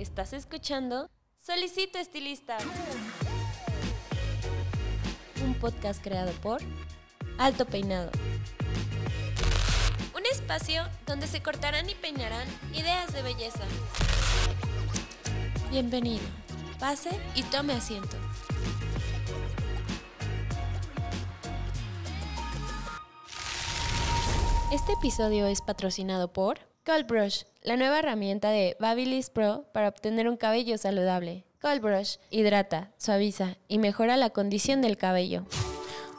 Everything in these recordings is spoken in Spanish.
Estás escuchando Solicito Estilista. Un podcast creado por Alto Peinado. Un espacio donde se cortarán y peinarán ideas de belleza. Bienvenido. Pase y tome asiento. Este episodio es patrocinado por Cold Brush, la nueva herramienta de Babyliss Pro para obtener un cabello saludable. Cold Brush hidrata, suaviza y mejora la condición del cabello.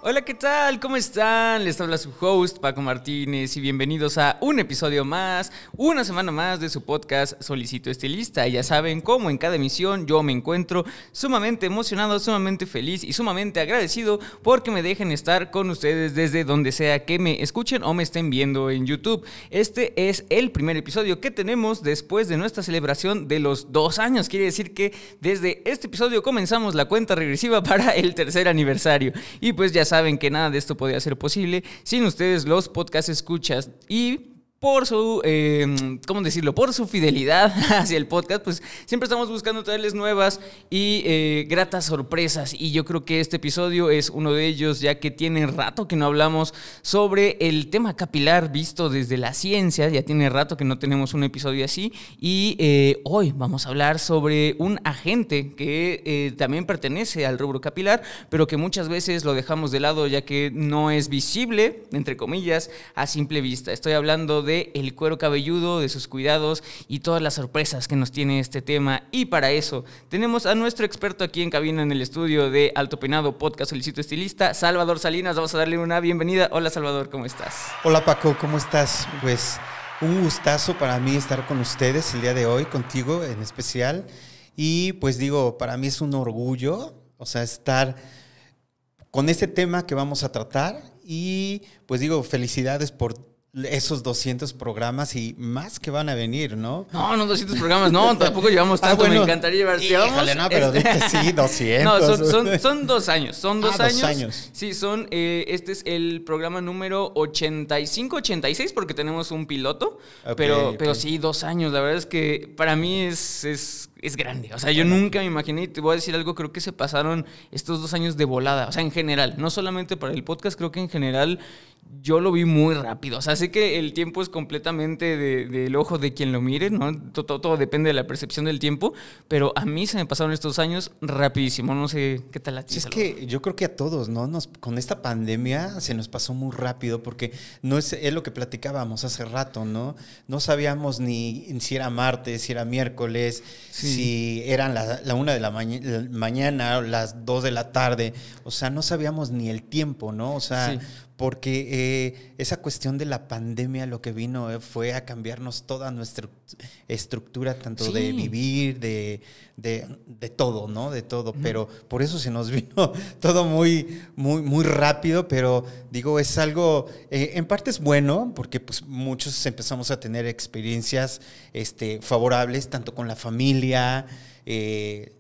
Hola, ¿qué tal? ¿Cómo están? Les habla su host Paco Martínez y bienvenidos a un episodio más, una semana más de su podcast Solicito Estilista. Ya saben, cómo en cada emisión, yo me encuentro sumamente emocionado, sumamente feliz y sumamente agradecido porque me dejen estar con ustedes desde donde sea que me escuchen o me estén viendo en YouTube. Este es el primer episodio que tenemos después de nuestra celebración de los dos años. Quiere decir que desde este episodio comenzamos la cuenta regresiva para el tercer aniversario. Y pues ya saben que nada de esto podría ser posible sin ustedes los podcast escuchas y por su, em, ¿cómo decirlo? Por su fidelidad hacia el podcast, pues siempre estamos buscando traerles nuevas y eh, gratas sorpresas. Y yo creo que este episodio es uno de ellos, ya que tiene rato que no hablamos sobre el tema capilar visto desde la ciencia. Ya tiene rato que no tenemos un episodio así. Y eh, hoy vamos a hablar sobre un agente que eh, también pertenece al rubro capilar, pero que muchas veces lo dejamos de lado, ya que no es visible, entre comillas, a simple vista. Estoy hablando de el cuero cabelludo, de sus cuidados y todas las sorpresas que nos tiene este tema. Y para eso tenemos a nuestro experto aquí en cabina en el estudio de Alto penado Podcast Solicito Estilista, Salvador Salinas. Vamos a darle una bienvenida. Hola Salvador, ¿cómo estás? Hola Paco, ¿cómo estás? Pues un gustazo para mí estar con ustedes el día de hoy, contigo en especial. Y pues digo, para mí es un orgullo, o sea, estar con este tema que vamos a tratar. Y pues digo, felicidades por esos 200 programas y más que van a venir, ¿no? No, no 200 programas, no, tampoco llevamos ah, tanto, me encantaría llevar. Sí, híjole, no, pero este... sí, 200. No, son, son, dos años, son ah, dos, ah, años. dos años. Sí, son, eh, este es el programa número 85, 86, porque tenemos un piloto, pero, pero sí, dos años, la verdad es que para mí es es grande. O sea, yo nunca me imaginé, y te voy a decir algo, creo que se pasaron estos dos años de volada. O sea, en general, no solamente para el podcast, creo que en general yo lo vi muy rápido. O sea, sé que el tiempo es completamente del ojo de quien lo mire, ¿no? Todo, depende de la percepción del tiempo, pero a mí se me pasaron estos años rapidísimo. No sé qué tal la Es que yo creo que a todos, ¿no? Nos, con esta pandemia se nos pasó muy rápido porque no es, lo que platicábamos hace rato, ¿no? No sabíamos ni si era martes, si era miércoles, si eran la, una de la, mañana o las dos de la tarde. O sea, no sabíamos ni el tiempo, ¿no? O sea, porque eh, esa cuestión de la pandemia lo que vino eh, fue a cambiarnos toda nuestra estructura, tanto de vivir, de, todo, ¿no? De todo, pero por eso se nos vino todo muy, muy, muy rápido, pero digo, es algo, eh, en parte es bueno, porque pues muchos empezamos a tener experiencias este, favorables, tanto con la familia,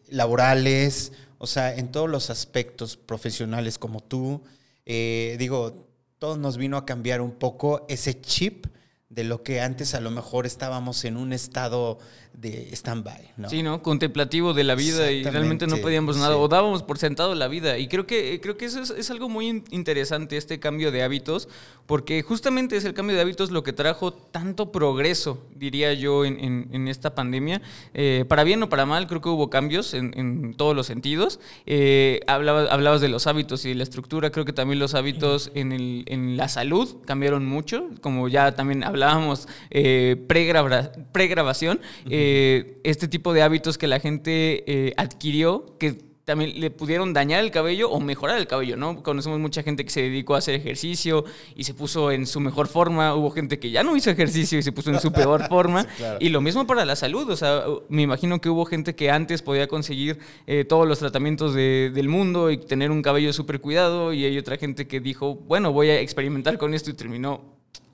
laborales, o sea, en todos los aspectos profesionales como tú. digo, todo nos vino a cambiar un poco ese chip de lo que antes a lo mejor estábamos en un estado de stand-by. Sí, ¿no? Contemplativo de la vida y realmente no podíamos nada o dábamos por sentado la vida. Y creo que, eh, creo que eso es, algo muy interesante, este cambio de hábitos, porque justamente es el cambio de hábitos lo que trajo tanto progreso, diría yo, en, esta pandemia. Eh, para bien o para mal, creo que hubo cambios en, en todos los sentidos. Eh, hablabas, hablabas de los hábitos y la estructura, creo que también los hábitos en, el, en la salud cambiaron mucho, como ya también hablábamos eh, pre-grabación. pre grabación eh, este tipo de hábitos que la gente eh, adquirió que también le pudieron dañar el cabello o mejorar el cabello, ¿no? Conocemos mucha gente que se dedicó a hacer ejercicio y se puso en su mejor forma, hubo gente que ya no hizo ejercicio y se puso en su peor forma, y lo mismo para la salud, o sea, me imagino que hubo gente que antes podía conseguir eh, todos los tratamientos del mundo y tener un cabello súper cuidado, y hay otra gente que dijo, bueno, voy a experimentar con esto y terminó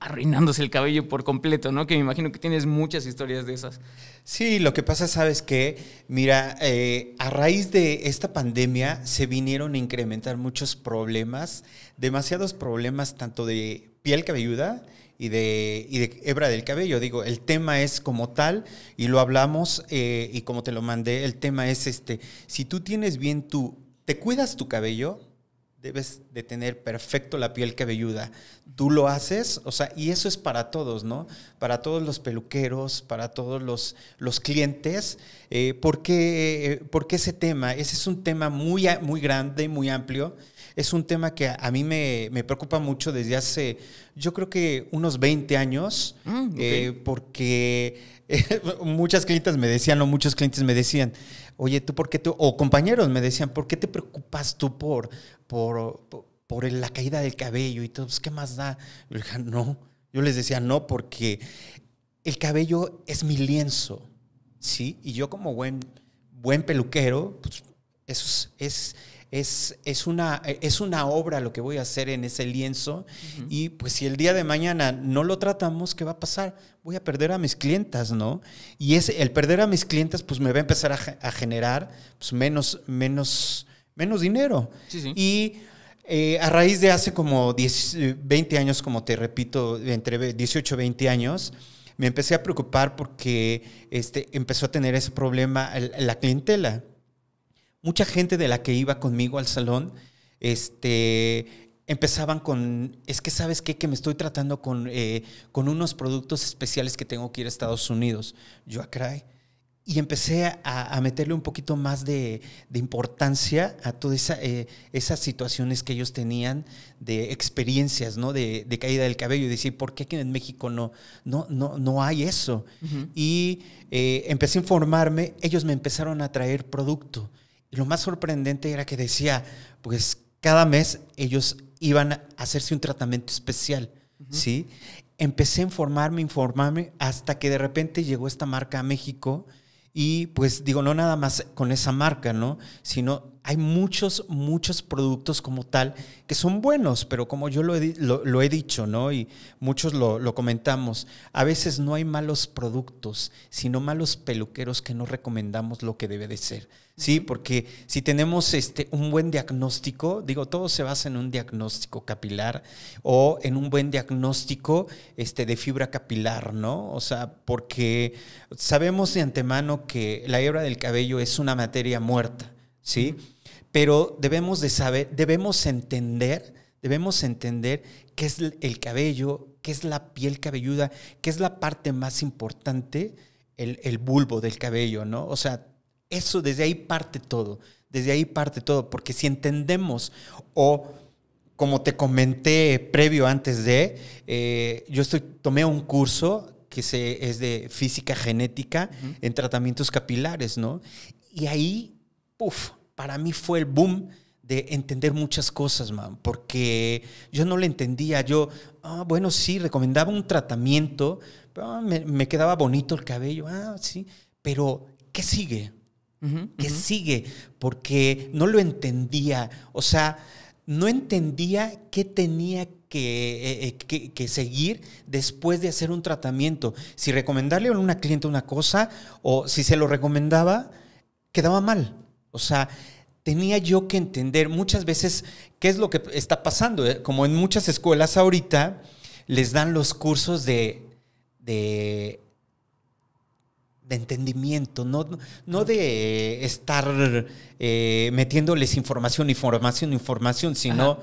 arruinándose el cabello por completo, ¿no? Que me imagino que tienes muchas historias de esas. Sí, lo que pasa, ¿sabes que Mira, eh, a raíz de esta pandemia se vinieron a incrementar muchos problemas, demasiados problemas, tanto de piel cabelluda y de, y de hebra del cabello. Digo, el tema es como tal, y lo hablamos, eh, y como te lo mandé, el tema es este, si tú tienes bien tu, te cuidas tu cabello, debes de tener perfecto la piel cabelluda. Tú lo haces, o sea, y eso es para todos, ¿no? Para todos los peluqueros, para todos los, clientes. Eh, porque ese tema? Ese es un tema muy, muy grande, muy amplio. Es un tema que a, mí me, preocupa mucho desde hace, yo creo que unos 20 años, mm, eh, porque muchas clientes me decían, o muchos clientes me decían, oye, tú por qué tú, o compañeros me decían, ¿por qué te preocupas tú por, por, por, la caída del cabello y todo? Pues, ¿Qué más da? Yo no, yo les decía, no, porque el cabello es mi lienzo, ¿sí? Y yo como buen, buen peluquero, pues eso es, es, es, una, es una obra lo que voy a hacer en ese lienzo. Y pues si el día de mañana no lo tratamos, ¿qué va a pasar? voy a perder a mis clientas, ¿no? Y el perder a mis clientas, pues me va a empezar a, generar pues, menos, menos, menos dinero. Y eh, a raíz de hace como 20 años, como te repito, entre 18 y 20 años, me empecé a preocupar porque este, empezó a tener ese problema la clientela. Mucha gente de la que iba conmigo al salón este, empezaban con, es que sabes qué, que me estoy tratando con, eh, con unos productos especiales que tengo que ir a Estados Unidos. Yo, a ah, Y empecé a, a, meterle un poquito más de, de importancia a todas esa, eh, esas situaciones que ellos tenían de experiencias, ¿no? De, de, caída del cabello y decir, ¿por qué aquí en México no, no, no, no hay eso? Y eh, empecé a informarme, ellos me empezaron a traer producto. Y lo más sorprendente era que decía, pues cada mes ellos iban a hacerse un tratamiento especial, ¿sí? Empecé a informarme, informarme, hasta que de repente llegó esta marca a México y pues digo, no nada más con esa marca, ¿no? Sino hay muchos, muchos productos como tal que son buenos, pero como yo lo he, dicho, ¿no? Y muchos lo, comentamos, a veces no hay malos productos, sino malos peluqueros que no recomendamos lo que debe de ser, ¿sí? Porque si tenemos este, un buen diagnóstico, digo, todo se basa en un diagnóstico capilar o en un buen diagnóstico este, de fibra capilar, ¿no? O sea, porque sabemos de antemano que la hebra del cabello es una materia muerta, ¿sí? pero debemos de saber, debemos entender, debemos entender qué es el cabello, qué es la piel cabelluda, qué es la parte más importante, el, bulbo del cabello, ¿no? O sea, eso desde ahí parte todo, desde ahí parte todo, porque si entendemos o como te comenté previo antes de, eh, yo estoy, tomé un curso que se, es de física genética en tratamientos capilares, ¿no? Y ahí, puff, para mí fue el boom de entender muchas cosas, man, porque yo no lo entendía. Yo, ah, bueno, sí, recomendaba un tratamiento, ah, me, quedaba bonito el cabello, ah, sí, pero ¿qué sigue? ¿Qué sigue? Porque no lo entendía, o sea, no entendía qué tenía eh, eh, que seguir después de hacer un tratamiento. Si recomendarle a una cliente una cosa o si se lo recomendaba, quedaba mal. O sea, tenía yo que entender muchas veces qué es lo que está pasando. Eh, como en muchas escuelas ahorita les dan los cursos de, de, entendimiento, no, no de estar eh, metiéndoles información, información, información, sino...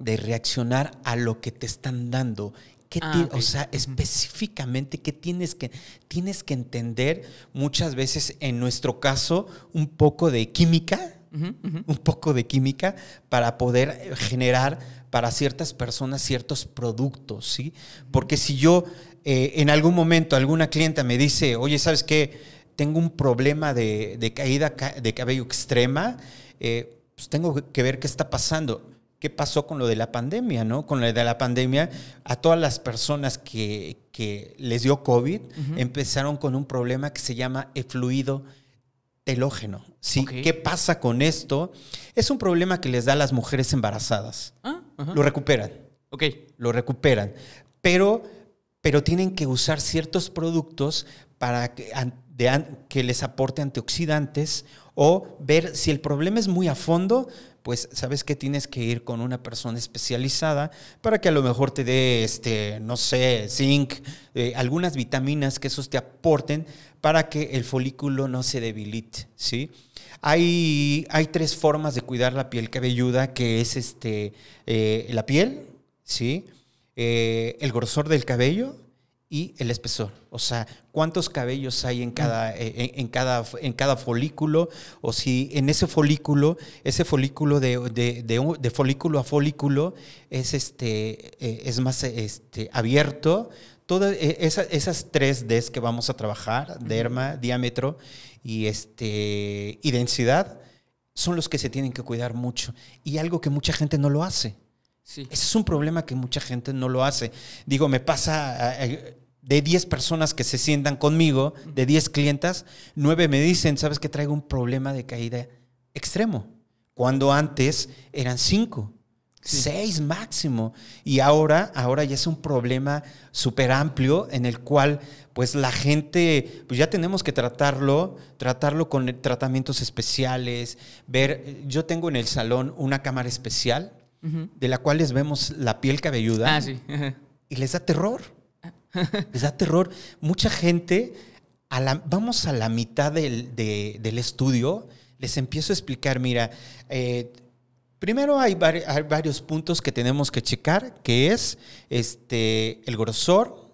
de reaccionar a lo que te están dando Ah, o sea, específicamente, ¿qué tienes que, tienes que entender muchas veces, en nuestro caso, un poco de química? un poco de química para poder generar para ciertas personas ciertos productos, ¿sí? Porque si yo eh, en algún momento alguna clienta me dice, oye, ¿sabes qué? Tengo un problema de, caída de cabello extrema, eh, pues tengo que ver qué está pasando qué pasó con lo de la pandemia, ¿no? Con lo de la pandemia, a todas las personas que, les dio COVID empezaron con un problema que se llama efluido telógeno. ¿sí? ¿Qué pasa con esto? Es un problema que les da a las mujeres embarazadas. Ah, lo recuperan. Ok. Lo recuperan. Pero, pero tienen que usar ciertos productos para que, que les aporte antioxidantes o ver si el problema es muy a fondo, pues sabes que tienes que ir con una persona especializada para que a lo mejor te dé, este, no sé, zinc, eh, algunas vitaminas que esos te aporten para que el folículo no se debilite, ¿sí? Hay, hay tres formas de cuidar la piel cabelluda, que es este, eh, la piel, ¿sí? Eh, el grosor del cabello, y el espesor, o sea, cuántos cabellos hay en cada, mm. eh, en, cada, en cada folículo, o si en ese folículo, ese folículo de, de, de, folículo a folículo es, este, eh, es más este, abierto. Todas e, esas, tres Ds que vamos a trabajar, derma, diámetro y, este, y densidad, son los que se tienen que cuidar mucho. Y algo que mucha gente no lo hace. Ese es un problema que mucha gente no lo hace. Digo, me pasa, eh, de 10 personas que se sientan conmigo, de 10 clientas, 9 me dicen, sabes que traigo un problema de caída extremo, cuando antes eran 5, 6 máximo, y ahora, ahora ya es un problema súper amplio en el cual pues la gente, pues ya tenemos que tratarlo, tratarlo con tratamientos especiales, ver, yo tengo en el salón una cámara especial, de la cual les vemos la piel cabelluda, ah, y les da terror. Les da terror. Mucha gente, a la, vamos a la mitad del, estudio, les empiezo a explicar, mira, eh, primero hay, varios puntos que tenemos que checar, que es este, el grosor,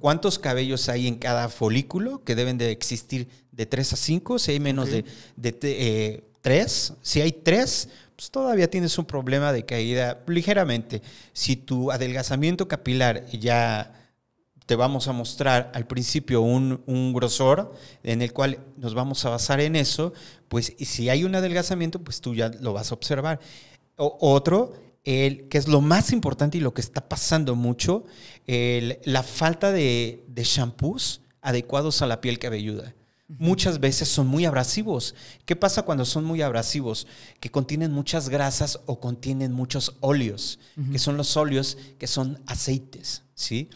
cuántos cabellos hay en cada folículo, que deben de existir de 3 a 5, si hay menos de, de 3, eh, si hay 3, pues todavía tienes un problema de caída ligeramente. Si tu adelgazamiento capilar ya te vamos a mostrar al principio un, grosor en el cual nos vamos a basar en eso, pues y si hay un adelgazamiento, pues tú ya lo vas a observar. otro, el, que es lo más importante y lo que está pasando mucho, la falta de, shampoos adecuados a la piel cabelluda muchas veces son muy abrasivos. ¿Qué pasa cuando son muy abrasivos? Que contienen muchas grasas o contienen muchos óleos, que son los óleos que son aceites, ¿sí?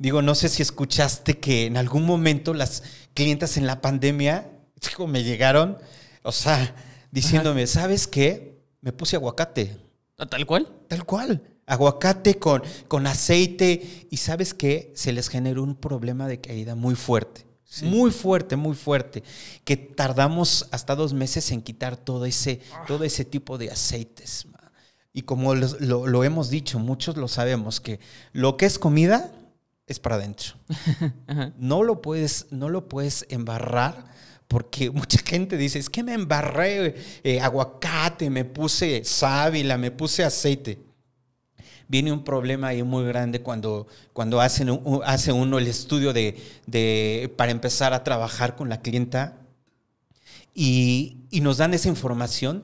Digo, no sé si escuchaste que en algún momento las clientas en la pandemia me llegaron, o sea, diciéndome, ¿sabes qué? Me puse aguacate. Ah, ¿Tal cual? Tal cual. Aguacate con, con aceite. Y sabes qué? Se les generó un problema de caída muy fuerte. Muy fuerte, muy fuerte. Que tardamos hasta dos meses en quitar todo ese, ah. todo ese tipo de aceites. Y como lo hemos dicho, muchos lo sabemos, que lo que es comida es para adentro. no, lo puedes, no lo puedes embarrar porque mucha gente dice, es que me embarré eh, aguacate, me puse sábila, me puse aceite. Viene un problema ahí muy grande cuando, cuando hacen hace uno el estudio de, para empezar a trabajar con la clienta y, y nos dan esa información.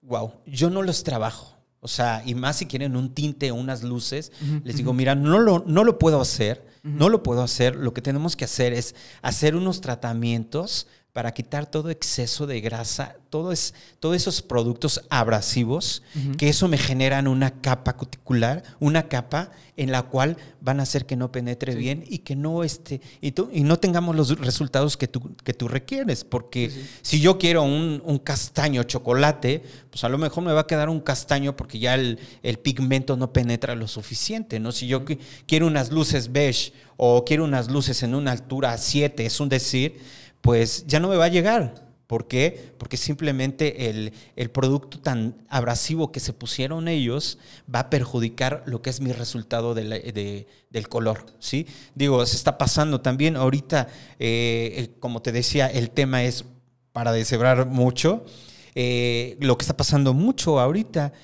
Wow, yo no los trabajo o sea, y más si quieren un tinte o unas luces, les digo, mira, no lo, no lo puedo hacer, no lo puedo hacer. Lo que tenemos que hacer es hacer unos tratamientos para quitar todo exceso de grasa, todo es, todos esos productos abrasivos, que eso me generan una capa cuticular, una capa en la cual van a hacer que no penetre bien y que no esté, y, no tengamos los resultados que tú, que tú requieres, porque si yo quiero un, castaño chocolate, pues a lo mejor me va a quedar un castaño porque ya el, pigmento no penetra lo suficiente, ¿no? Si yo quiero unas luces beige o quiero unas luces en una altura 7, es un decir, pues ya no me va a llegar. ¿Por qué? Porque simplemente el, producto tan abrasivo que se pusieron ellos va a perjudicar lo que es mi resultado del color, ¿sí? Digo, se está pasando también ahorita, eh, eh, como te decía, el tema es para deshebrar mucho. Eh, lo que está pasando mucho ahorita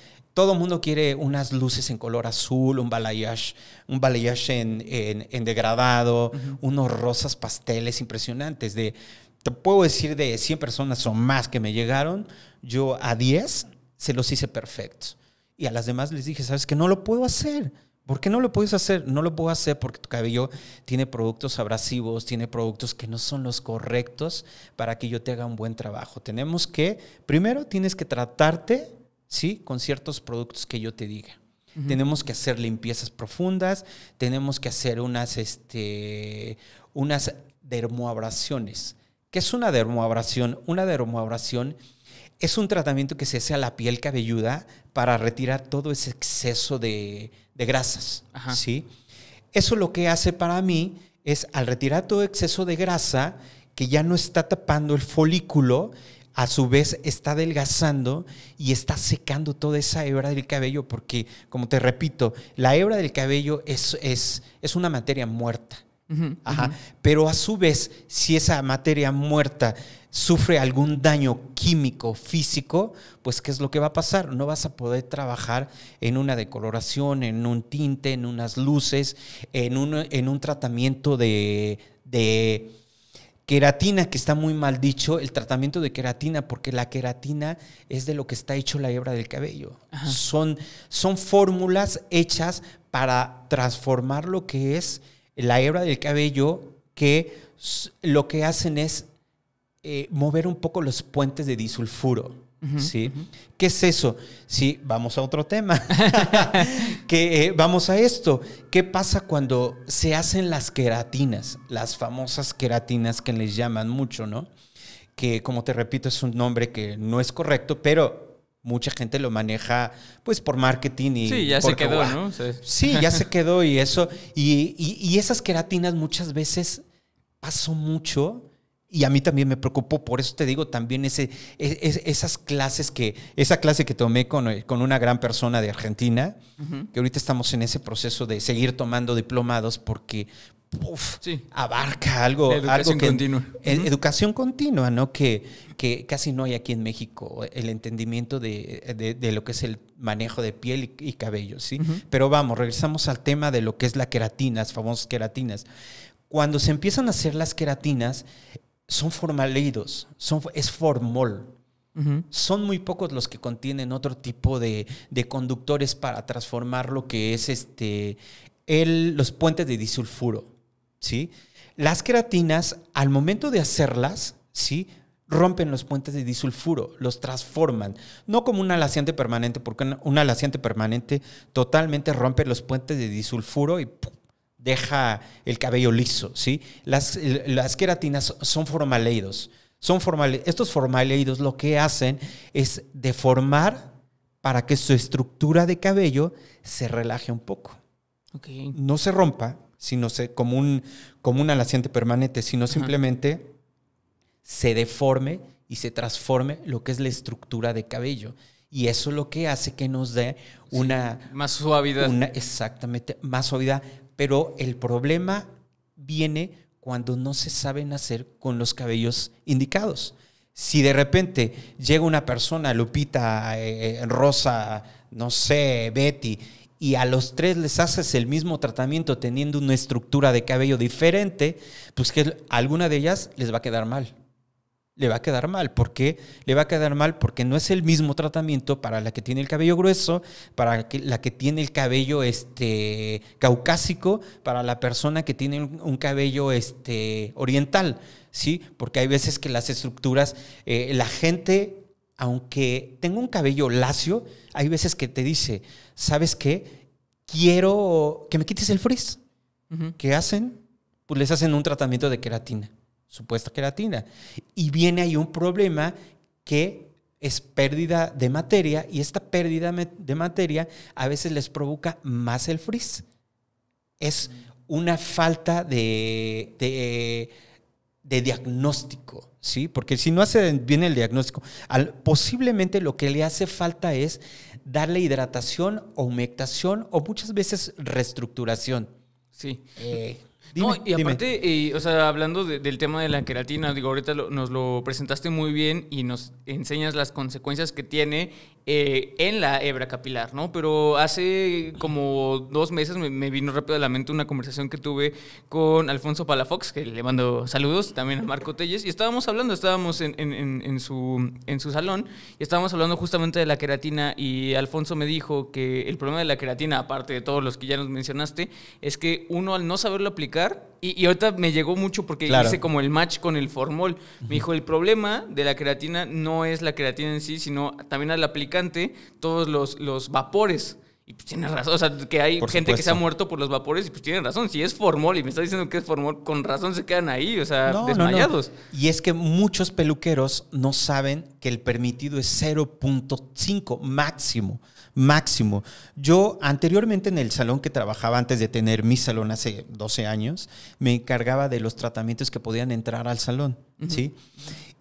todo el mundo quiere unas luces en color azul, un balayage, un balayage en, degradado, unos rosas pasteles impresionantes. De, te puedo decir de 100 personas o más que me llegaron, yo a 10 se los hice perfectos. Y a las demás les dije, ¿sabes que No lo puedo hacer. ¿Por qué no lo puedes hacer? No lo puedo hacer porque tu cabello tiene productos abrasivos, tiene productos que no son los correctos para que yo te haga un buen trabajo. Tenemos que, primero tienes que tratarte ¿sí? Con ciertos productos que yo te diga. Tenemos que hacer limpiezas profundas, tenemos que hacer unas, este, unas dermoabrasiones. ¿Qué es una dermoabrasión? Una dermoabrasión es un tratamiento que se hace a la piel cabelluda para retirar todo ese exceso de, grasas. Eso lo que hace para mí es al retirar todo exceso de grasa que ya no está tapando el folículo, a su vez está adelgazando y está secando toda esa hebra del cabello, porque, como te repito, la hebra del cabello es, es, una materia muerta. Pero a su vez, si esa materia muerta sufre algún daño químico, físico, pues ¿qué es lo que va a pasar? No vas a poder trabajar en una decoloración, en un tinte, en unas luces, en un, en un tratamiento de Queratina, que está muy mal dicho, el tratamiento de queratina, porque la queratina es de lo que está hecho la hebra del cabello. Son, fórmulas hechas para transformar lo que es la hebra del cabello, que lo que hacen es eh, mover un poco los puentes de disulfuro. ¿Sí? ¿Qué es eso? Sí, vamos a otro tema. que, eh, vamos a esto. ¿Qué pasa cuando se hacen las queratinas? Las famosas queratinas que les llaman mucho, ¿no? Que, como te repito, es un nombre que no es correcto, pero mucha gente lo maneja pues por marketing y sí ya se quedó ¿no? sí. ya se quedó y eso y, y esas queratinas muchas veces pasó mucho y a mí también me preocupó, por eso te digo también ese, e, esas clases que, esa clase que tomé con, eh, con una gran persona de Argentina, que ahorita estamos en ese proceso de seguir tomando diplomados porque abarca algo. educación algo continua. Educación continua, ¿no? Que, que casi no hay aquí en México el entendimiento de, de, lo que es el manejo de piel y, cabello, ¿sí? Pero vamos, regresamos al tema de lo que es la queratina, las famosas queratinas. Cuando se empiezan a hacer las queratinas, son formalidos, son, es formol, Son muy pocos los que contienen otro tipo de, conductores para transformar lo que es este, los puentes de disulfuro. ¿sí? Las queratinas, al momento de hacerlas, ¿sí? rompen los puentes de disulfuro, los transforman. No como un alaciante permanente, porque un alaciente permanente totalmente rompe los puentes de disulfuro y deja el cabello liso, ¿sí? Las, las queratinas son formaleidos. Son estos formaleidos lo que hacen es deformar para que su estructura de cabello se relaje un poco. No se rompa, sino se, como, un, como alaciente permanente, sino simplemente se deforme y se transforme lo que es la estructura de cabello. Y eso es lo que hace que nos dé una... más suavidad. exactamente, más suavidad, pero el problema viene cuando no se saben hacer con los cabellos indicados. Si de repente llega una persona, Lupita, eh, eh, Rosa, no sé, Betty, y a los tres les haces el mismo tratamiento teniendo una estructura de cabello diferente, pues que alguna de ellas les va a quedar mal le va a quedar mal. ¿Por qué le va a quedar mal? Porque no es el mismo tratamiento para la que tiene el cabello grueso, para la que tiene el cabello este, caucásico, para la persona que tiene un cabello este, oriental, ¿sí? Porque hay veces que las estructuras, eh, la gente, aunque tenga un cabello lacio, hay veces que te dice, ¿sabes qué? Quiero que me quites el frizz. ¿Qué hacen? Pues les hacen un tratamiento de queratina supuesta queratina. Y viene ahí un problema que es pérdida de materia y esta pérdida de materia a veces les provoca más el frizz. Es una falta de, de, diagnóstico. ¿sí? Porque si no hace bien el diagnóstico, posiblemente lo que le hace falta es darle hidratación, humectación o muchas veces reestructuración. Sí. Eh, no, y aparte, eh, o sea, hablando del tema de la queratina, digo, ahorita nos lo presentaste muy bien y nos enseñas las consecuencias que tiene eh, en la hebra capilar, ¿no? Pero hace como dos meses me, vino rápido a la mente una conversación que tuve con Alfonso Palafox, que le mando saludos, también a Marco Telles, y estábamos hablando, estábamos en, su, en su salón y estábamos hablando justamente de la queratina y Alfonso me dijo que el problema de la queratina, aparte de todos los que ya nos mencionaste, es que uno al no saberlo aplicar, y, ahorita me llegó mucho porque dice como el match con el formol. Me dijo, el problema de la creatina no es la creatina en sí, sino también al aplicante todos los, los vapores. Y pues tiene razón, o sea, que hay gente que se ha muerto por los vapores y pues tiene razón. Si es formol y me está diciendo que es formol, con razón se quedan ahí, o sea, desmayados. Y es que muchos peluqueros no saben que el permitido es 0.5 máximo máximo. Yo anteriormente en el salón que trabajaba antes de tener mi salón hace 12 años, me encargaba de los tratamientos que podían entrar al salón, ¿sí?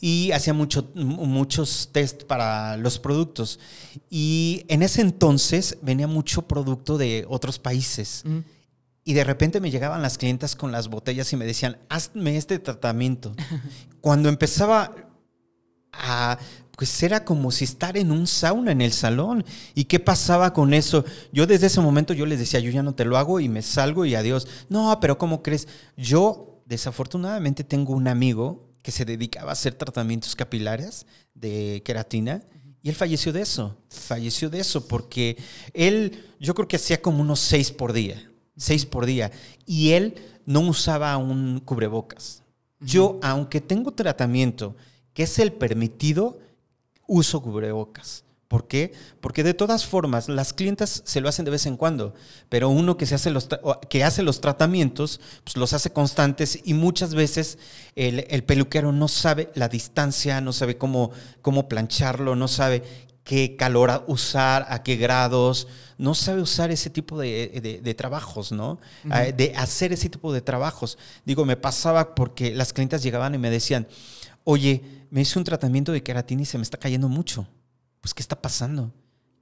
Y hacía mucho, muchos test para los productos. Y en ese entonces venía mucho producto de otros países. Y de repente me llegaban las clientas con las botellas y me decían, hazme este tratamiento. Cuando empezaba pues era como si estar en un sauna en el salón. ¿Y qué pasaba con eso? Yo desde ese momento yo les decía, yo ya no te lo hago y me salgo y adiós. No, pero ¿cómo crees? Yo desafortunadamente tengo un amigo que se dedicaba a hacer tratamientos capilares de queratina y él falleció de eso. Falleció de eso porque él, yo creo que hacía como unos seis por día, seis por día. Y él no usaba un cubrebocas. Yo, aunque tengo tratamiento que es el permitido uso cubrebocas. ¿Por qué? Porque de todas formas, las clientas se lo hacen de vez en cuando, pero uno que, hace, los que hace los tratamientos, pues los hace constantes y muchas veces el, peluquero no sabe la distancia, no sabe cómo, cómo plancharlo, no sabe qué calor usar, a qué grados, no sabe usar ese tipo de, trabajos, ¿no? Ah, de hacer ese tipo de trabajos. Digo, me pasaba porque las clientas llegaban y me decían, oye, me hice un tratamiento de queratina y se me está cayendo mucho. Pues, ¿qué está pasando?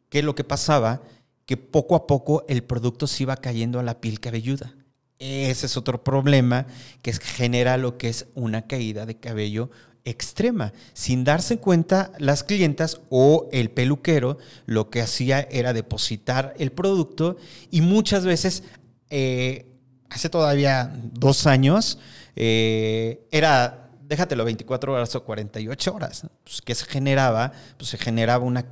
Que lo que pasaba, que poco a poco el producto se iba cayendo a la piel cabelluda. Ese es otro problema que genera lo que es una caída de cabello extrema. Sin darse cuenta, las clientas o el peluquero lo que hacía era depositar el producto y muchas veces, eh, hace todavía dos años, eh, era déjatelo 24 horas o 48 horas, pues, que se generaba, pues se generaba una,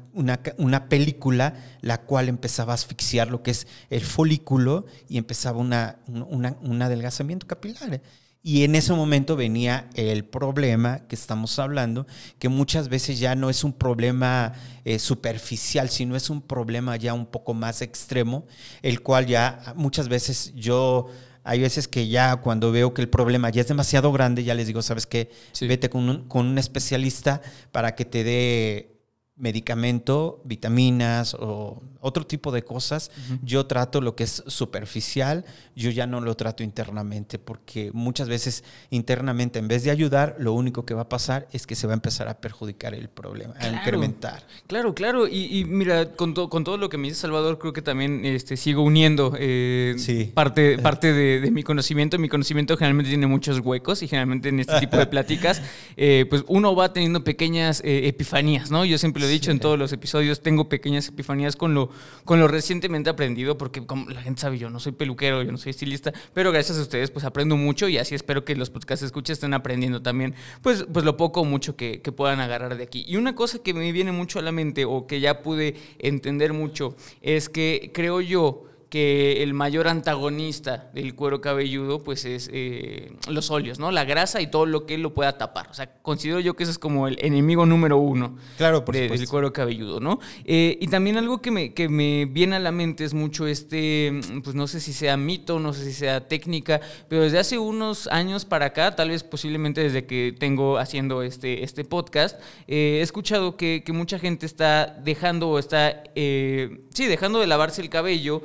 una, película la cual empezaba a asfixiar lo que es el folículo y empezaba una, una, un adelgazamiento capilar. Y en ese momento venía el problema que estamos hablando, que muchas veces ya no es un problema eh, superficial, sino es un problema ya un poco más extremo, el cual ya muchas veces yo hay veces que ya cuando veo que el problema ya es demasiado grande, ya les digo, ¿sabes qué? Vete con un, con un especialista para que te dé medicamento, vitaminas o otro tipo de cosas, yo trato lo que es superficial, yo ya no lo trato internamente, porque muchas veces internamente en vez de ayudar, lo único que va a pasar es que se va a empezar a perjudicar el problema, a incrementar. Claro, claro, y, mira, con, con, todo lo que me dice Salvador, creo que también este, sigo uniendo eh, parte, parte de, mi conocimiento, mi conocimiento generalmente tiene muchos huecos y generalmente en este tipo de pláticas, eh, pues uno va teniendo pequeñas eh, epifanías, ¿no? Yo siempre he dicho en todos los episodios, tengo pequeñas epifanías con lo, con lo recientemente aprendido, porque como la gente sabe, yo no soy peluquero, yo no soy estilista, pero gracias a ustedes pues aprendo mucho y así espero que los podcasts escuchen estén aprendiendo también, pues, pues lo poco o mucho que, que puedan agarrar de aquí. Y una cosa que me viene mucho a la mente o que ya pude entender mucho es que creo yo que el mayor antagonista del cuero cabelludo pues es eh, los óleos, ¿no? La grasa y todo lo que lo pueda tapar. O sea, considero yo que ese es como el enemigo número uno del cuero cabelludo, ¿no? Eh, y también algo que me, que me viene a la mente es mucho este, mm, pues no sé si sea mito, no sé si sea técnica, pero desde hace unos años para acá, tal vez posiblemente desde que tengo haciendo este, este podcast, eh, he escuchado que, que, mucha gente está dejando o está, sí, dejando de lavarse el cabello,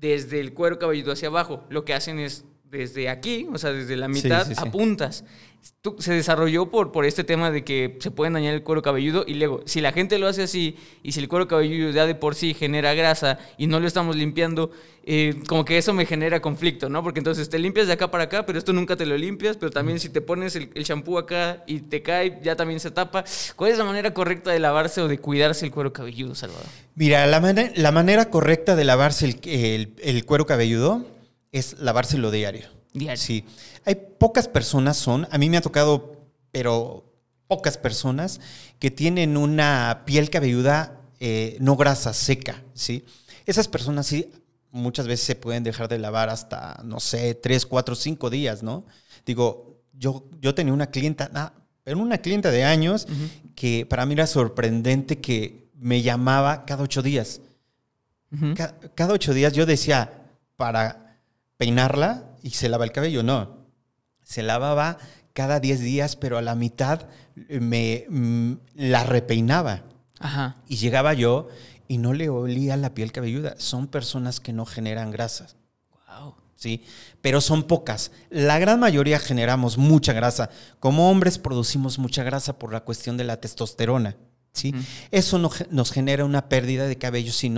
desde el cuero cabelludo hacia abajo. Lo que hacen es desde aquí, o sea, desde la mitad, a puntas apuntas. Tú, se desarrolló por, por este tema de que se pueden dañar el cuero cabelludo y luego, si la gente lo hace así y si el cuero cabelludo ya de por sí genera grasa y no lo estamos limpiando, eh, como que eso me genera conflicto, ¿no? Porque entonces te limpias de acá para acá, pero esto nunca te lo limpias, pero también si te pones el champú acá y te cae, ya también se tapa. ¿Cuál es la manera correcta de lavarse o de cuidarse el cuero cabelludo, Salvador? Mira, la, la manera correcta de lavarse el, el cuero cabelludo es lavárselo diario. Diario. Sí. Hay pocas personas son, a mí me ha tocado, pero pocas personas que tienen una piel cabelluda eh, no grasa, seca, ¿sí? Esas personas sí muchas veces se pueden dejar de lavar hasta, no sé, tres, cuatro, cinco días, ¿no? Digo, yo, yo tenía una clienta, ah, Era una clienta de años que para mí era sorprendente que me llamaba cada ocho días. cada ocho días yo decía, para peinarla y se lava el cabello. No, se lavaba cada 10 días, pero a la mitad eh, me mm, la repeinaba. Y llegaba yo y no le olía la piel cabelluda. Son personas que no generan grasas. Sí, pero son pocas. La gran mayoría generamos mucha grasa. Como hombres producimos mucha grasa por la cuestión de la testosterona. ¿sí? Eso no, nos genera una pérdida de cabello si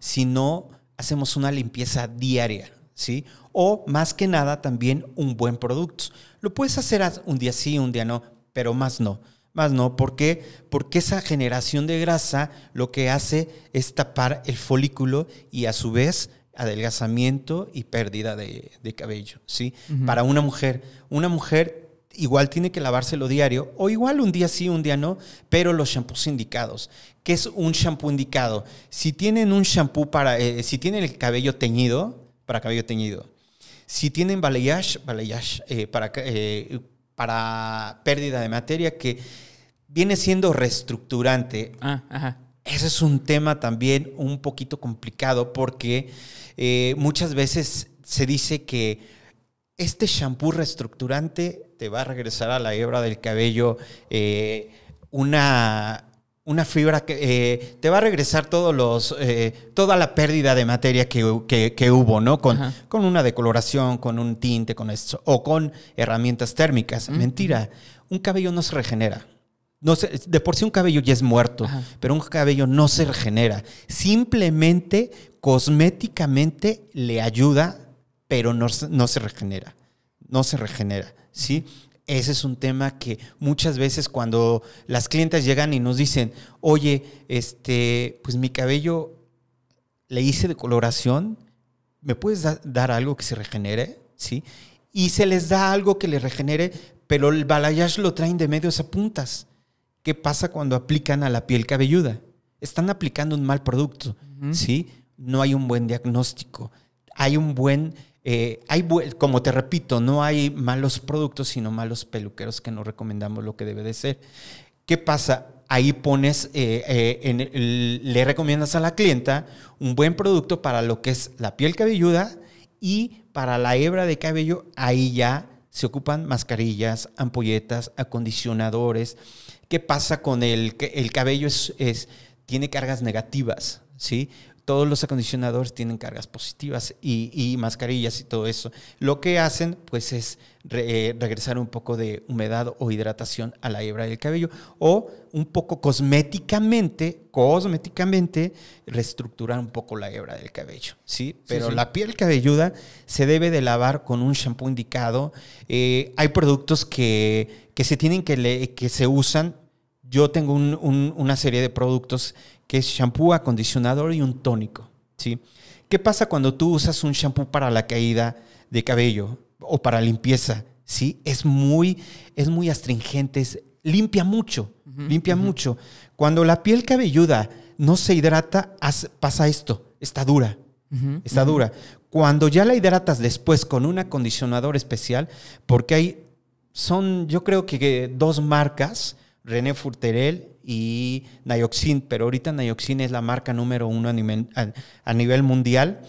si no hacemos una limpieza diaria. ¿sí? o más que nada también un buen producto. Lo puedes hacer un día sí, un día no, pero más no. Más no, ¿por qué? Porque esa generación de grasa lo que hace es tapar el folículo y a su vez adelgazamiento y pérdida de, cabello, ¿sí? Para una mujer, una mujer igual tiene que lavárselo diario o igual un día sí, un día no, pero los shampoos indicados. ¿Qué es un shampoo indicado? Si tienen un shampoo para, eh, si tienen el cabello teñido, para cabello teñido. Si tienen balayage, eh, para, eh, para pérdida de materia que viene siendo reestructurante. Ah, ese es un tema también un poquito complicado porque eh, muchas veces se dice que este shampoo reestructurante te va a regresar a la hebra del cabello una una fibra que eh, te va a regresar todos los, eh, toda la pérdida de materia que, hubo, ¿no? Con, con una decoloración, con un tinte, con esto, o con herramientas térmicas. Mentira, un cabello no se regenera. No de por sí un cabello ya es muerto, pero un cabello no se regenera. Simplemente, cosméticamente le ayuda, pero no se regenera. No se regenera, ¿sí? Ese es un tema que muchas veces cuando las clientas llegan y nos dicen, oye, este, pues mi cabello le hice de coloración, ¿me puedes dar algo que se regenere? ¿Sí? Y se les da algo que le regenere, pero el balayage lo traen de medios a puntas. ¿Qué pasa cuando aplican a la piel cabelluda? Están aplicando un mal producto, ¿sí? No hay un buen diagnóstico. Hay un buen eh, como te repito, no hay malos productos, sino malos peluqueros que no recomendamos lo que debe de ser. ¿Qué pasa? Ahí pones, eh, eh, le recomiendas a la clienta un buen producto para lo que es la piel cabelluda y para la hebra de cabello, ahí ya se ocupan mascarillas, ampolletas, acondicionadores. ¿Qué pasa con el, el cabello? es, tiene cargas negativas, ¿sí? todos los acondicionadores tienen cargas positivas y, mascarillas y todo eso. Lo que hacen pues es eh, regresar un poco de humedad o hidratación a la hebra del cabello o un poco cosméticamente, cosméticamente reestructurar un poco la hebra del cabello, ¿sí? Pero la piel cabelluda se debe de lavar con un shampoo indicado. Eh, hay productos que, se tienen que, que se usan. Yo tengo una serie de productos que es shampoo, acondicionador y un tónico. ¿sí? ¿Qué pasa cuando tú usas un shampoo para la caída de cabello o para limpieza? ¿sí? Es, muy, es muy astringente, limpia mucho, limpia mucho. Cuando la piel cabelluda no se hidrata, pasa esto, está dura, está dura. Cuando ya la hidratas después con un acondicionador especial, porque hay, son yo creo que dos marcas, René Furterel y Nioxin, pero ahorita Nioxin es la marca número uno a nivel, mundial,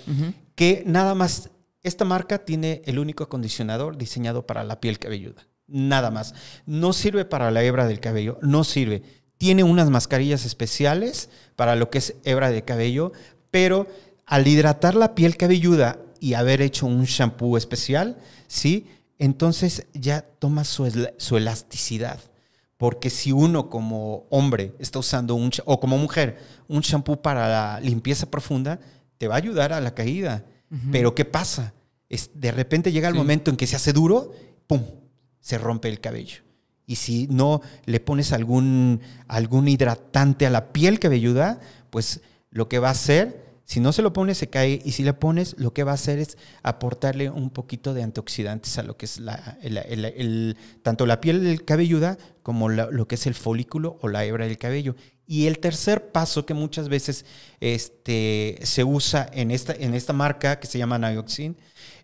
que nada más, esta marca tiene el único acondicionador diseñado para la piel cabelluda, nada más. No sirve para la hebra del cabello, no sirve. Tiene unas mascarillas especiales para lo que es hebra de cabello, pero al hidratar la piel cabelluda y haber hecho un shampoo especial, ¿sí? Entonces ya toma su, su elasticidad. Porque si uno como hombre está usando un, o como mujer, un shampoo para la limpieza profunda, te va a ayudar a la caída. Pero ¿qué pasa? Es, de repente llega el momento en que se hace duro, ¡pum! Se rompe el cabello. Y si no le pones algún, algún hidratante a la piel que ayuda, pues lo que va a hacer si no se lo pones, se cae. Y si le pones, lo que va a hacer es aportarle un poquito de antioxidantes a lo que es la, tanto la piel del cabelluda como lo que es el folículo o la hebra del cabello. Y el tercer paso que muchas veces este, se usa en esta, en esta marca que se llama Nioxin,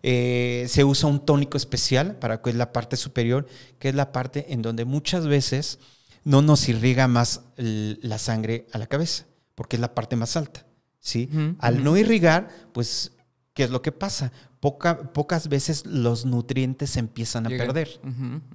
eh, se usa un tónico especial para que es la parte superior, que es la parte en donde muchas veces no nos irriga más la sangre a la cabeza, porque es la parte más alta. ¿sí? Al no irrigar, pues, ¿qué es lo que pasa? pocas veces los nutrientes se empiezan a perder,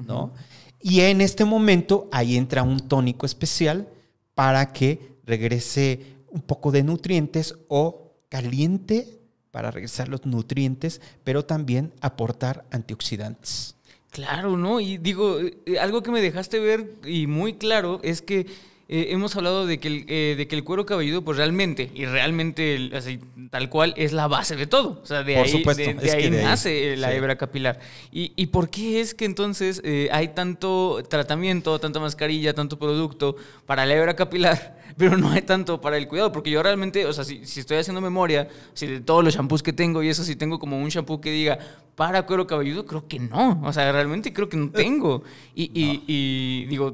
¿no? Y en este momento ahí entra un tónico especial para que regrese un poco de nutrientes o caliente para regresar los nutrientes, pero también aportar antioxidantes. Claro, ¿no? Y digo, eh, algo que me dejaste ver y muy claro es que eh, hemos hablado de que, el, eh, de que el cuero cabelludo, pues realmente, y realmente tal cual, es la base de todo. O sea, de ahí, de, ahí nace la hebra capilar. ¿Y, ¿Y, por qué es que entonces eh, hay tanto tratamiento, tanta mascarilla, tanto producto para la hebra capilar, pero no hay tanto para el cuidado? Porque yo realmente, o sea, si, si estoy haciendo memoria, si de todos los shampoos que tengo y eso, si tengo como un shampoo que diga para cuero cabelludo, creo que no. O sea, realmente creo que no tengo. Y, y, digo,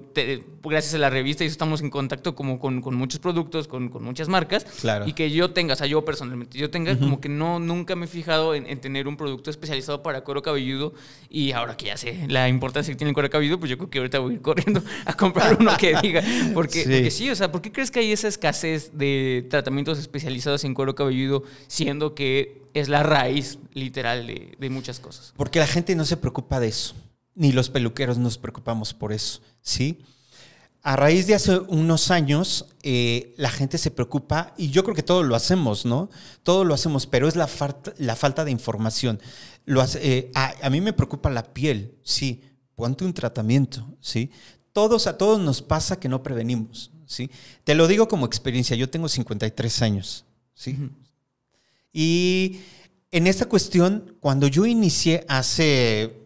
gracias a la revista y eso estamos contacto como con, muchos productos, con, muchas marcas, y que yo tenga, o sea, yo personalmente, yo tenga como que no, nunca me he fijado en, tener un producto especializado para cuero cabelludo, y ahora que ya sé la importancia que tiene el cuero cabelludo, pues yo creo que ahorita voy a ir corriendo a comprar uno que diga, porque sí. porque o sea, ¿por qué crees que hay esa escasez de tratamientos especializados en cuero cabelludo, siendo que es la raíz literal de muchas cosas? Porque la gente no se preocupa de eso ni los peluqueros nos preocupamos por eso, ¿sí? A raíz de hace unos años, eh, la gente se preocupa, y yo creo que todos lo hacemos, ¿no? Todo lo hacemos, pero es la, falta, la falta de información. Eh, a, mí me preocupa la piel, sí, ponte un tratamiento, ¿sí? Todos, a todos nos pasa que no prevenimos, ¿sí? Te lo digo como experiencia, yo tengo 53 años, ¿sí? Y en esta cuestión, cuando yo inicié hace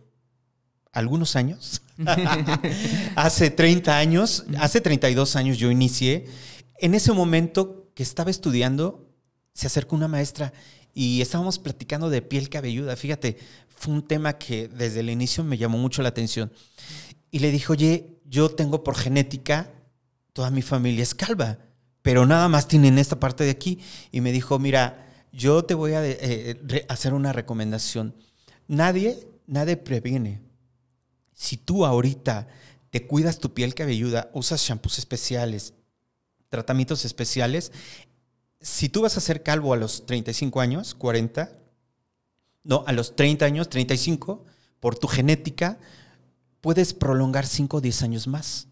algunos años, hace 30 años, hace 32 años yo inicié. En ese momento que estaba estudiando, se acercó una maestra y estábamos platicando de piel cabelluda. Fíjate, fue un tema que desde el inicio me llamó mucho la atención. Y le dijo, oye, yo tengo por genética, toda mi familia es calva, pero nada más tienen esta parte de aquí. Y me dijo, mira, yo te voy a eh, hacer una recomendación. Nadie, nadie previene, si tú ahorita te cuidas tu piel cabelluda, usas shampoos especiales, tratamientos especiales, si tú vas a ser calvo a los 35 años, 40, no, a los 30 años, 35, por tu genética, puedes prolongar 5 o 10 años más.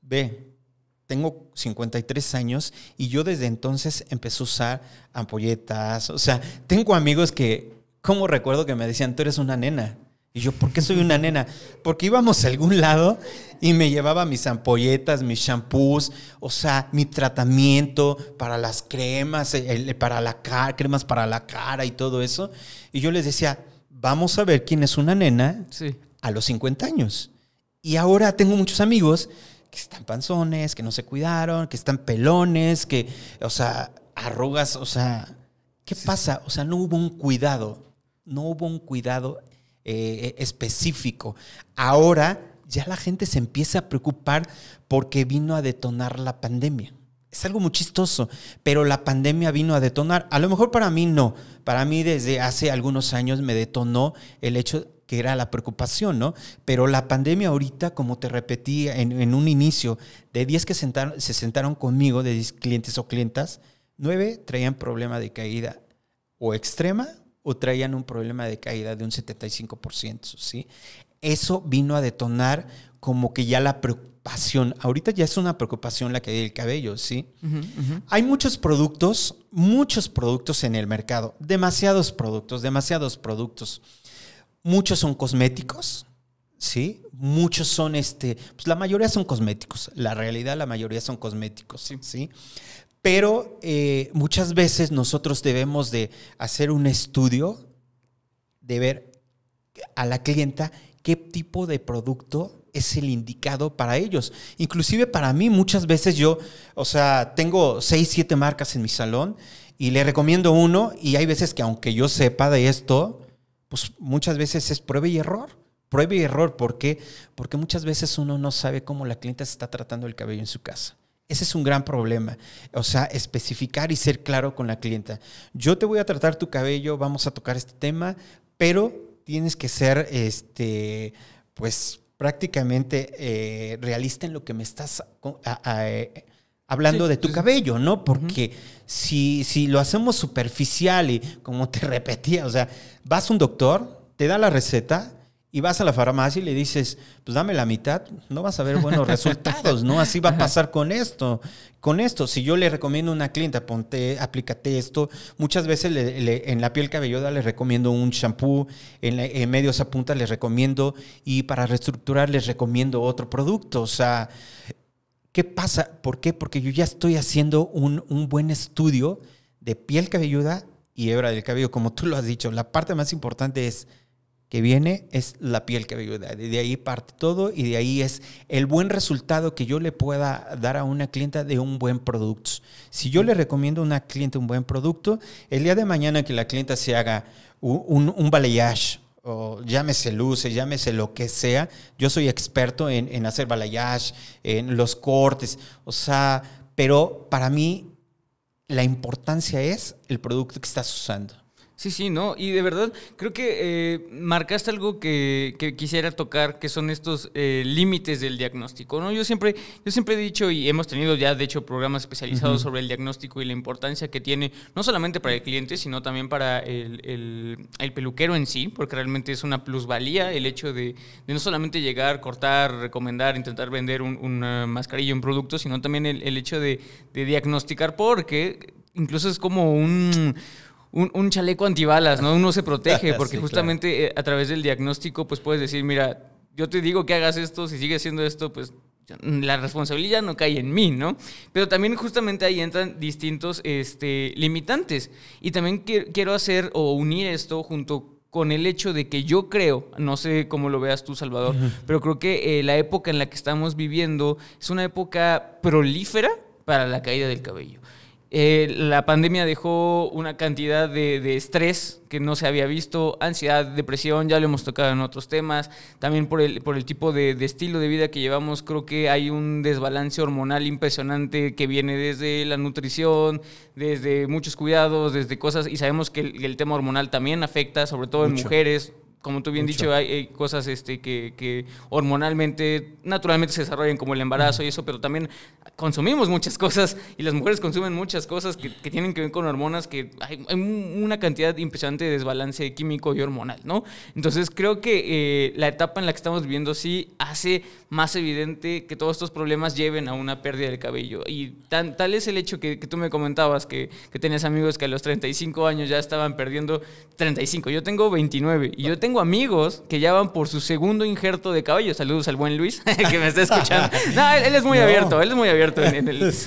Ve, tengo 53 años y yo desde entonces empecé a usar ampolletas. O sea, tengo amigos que, como recuerdo que me decían, tú eres una nena. Y yo, ¿por qué soy una nena? Porque íbamos a algún lado y me llevaba mis ampolletas, mis shampoos, o sea, mi tratamiento para las cremas, para la cara, cremas para la cara y todo eso. Y yo les decía, vamos a ver quién es una nena a los 50 años. Y ahora tengo muchos amigos que están panzones, que no se cuidaron, que están pelones, que, o sea, arrugas, o sea, ¿qué pasa? O sea, no hubo un cuidado, no hubo un cuidado eh, específico. Ahora ya la gente se empieza a preocupar porque vino a detonar la pandemia. Es algo muy chistoso, pero la pandemia vino a detonar. A lo mejor para mí no. Para mí desde hace algunos años me detonó el hecho que era la preocupación, ¿no? Pero la pandemia ahorita, como te repetí en, un inicio, de 10 que se sentaron conmigo, de 10 clientes o clientas, 9 traían problema de caída o extrema o traían un problema de caída de un 75%, ¿sí? Eso vino a detonar como que ya la preocupación, ahorita ya es una preocupación la caída del cabello, ¿sí? Hay muchos productos, muchos productos en el mercado, demasiados productos, demasiados productos. Muchos son cosméticos, ¿sí? Muchos son, este, pues la mayoría son cosméticos, la realidad la mayoría son cosméticos, ¿sí? ¿sí? Pero eh, muchas veces nosotros debemos de hacer un estudio, de ver a la clienta qué tipo de producto es el indicado para ellos. Inclusive para mí muchas veces yo, o sea, tengo seis, siete marcas en mi salón y le recomiendo uno y hay veces que aunque yo sepa de esto, pues muchas veces es prueba y error. Prueba y error, ¿por qué? Porque muchas veces uno no sabe cómo la clienta se está tratando el cabello en su casa. Ese es un gran problema. O sea, especificar y ser claro con la clienta. Yo te voy a tratar tu cabello, vamos a tocar este tema, pero tienes que ser, este, pues prácticamente eh, realista en lo que me estás eh, hablando de tu cabello, ¿no? Porque si, si lo hacemos superficial y como te repetía, o sea, vas a un doctor, te da la receta, y vas a la farmacia y le dices, pues dame la mitad, no vas a ver buenos resultados, ¿no? Así va a pasar con esto. Con esto, si yo le recomiendo a una clienta, ponte, aplícate esto, muchas veces en la piel cabelluda les recomiendo un shampoo, en, medios a punta les recomiendo, y para reestructurar les recomiendo otro producto. O sea, ¿qué pasa? ¿Por qué? Porque yo ya estoy haciendo un, un buen estudio de piel cabelluda y hebra del cabello, como tú lo has dicho. La parte más importante es que viene es la piel que De ahí parte todo y de ahí es el buen resultado que yo le pueda dar a una clienta de un buen producto. Si yo le recomiendo a una cliente un buen producto, el día de mañana que la clienta se haga un, un, balayage, o llámese luces, llámese lo que sea, yo soy experto en, en hacer balayage, en los cortes, o sea, pero para mí la importancia es el producto que estás usando. Sí, sí, ¿no? Y de verdad, creo que eh, marcaste algo que, quisiera tocar, que son estos eh, límites del diagnóstico, ¿no? Yo siempre, yo siempre he dicho, y hemos tenido ya, de hecho, programas especializados sobre el diagnóstico y la importancia que tiene, no solamente para el cliente, sino también para el, peluquero en sí, porque realmente es una plusvalía el hecho de, no solamente llegar, cortar, recomendar, intentar vender un, una mascarilla, un producto, sino también el, hecho de diagnosticar, porque incluso es como un un, chaleco antibalas, ¿no? Uno se protege porque justamente eh, a través del diagnóstico pues puedes decir, mira, yo te digo que hagas esto, si sigues haciendo esto, pues la responsabilidad no cae en mí, ¿no? Pero también justamente ahí entran distintos este, limitantes. Y también quiero hacer o unir esto junto con el hecho de que yo creo, no sé cómo lo veas tú, Salvador, pero creo que eh, la época en la que estamos viviendo es una época prolífera para la caída del cabello. Eh, la pandemia dejó una cantidad de, estrés que no se había visto, ansiedad, depresión, ya lo hemos tocado en otros temas, también por el, por el tipo de, estilo de vida que llevamos, creo que hay un desbalance hormonal impresionante que viene desde la nutrición, desde muchos cuidados, desde cosas, y sabemos que el, tema hormonal también afecta, sobre todo en mujeres, como tú bien dicho, hay, cosas este, que, hormonalmente, naturalmente se desarrollan, como el embarazo y eso, pero también consumimos muchas cosas y las mujeres consumen muchas cosas que, tienen que ver con hormonas, que hay, una cantidad impresionante de desbalance químico y hormonal, ¿no? Entonces creo que eh, la etapa en la que estamos viviendo sí hace más evidente que todos estos problemas lleven a una pérdida del cabello. Y tal es el hecho que, tú me comentabas, que, que tenías amigos que a los 35 años ya estaban perdiendo 35. Yo tengo 29 y yo tengo amigos que ya van por su segundo injerto de cabello. Saludos al buen Luis, que me está escuchando. No, él, es muy abierto, él es muy abierto. En,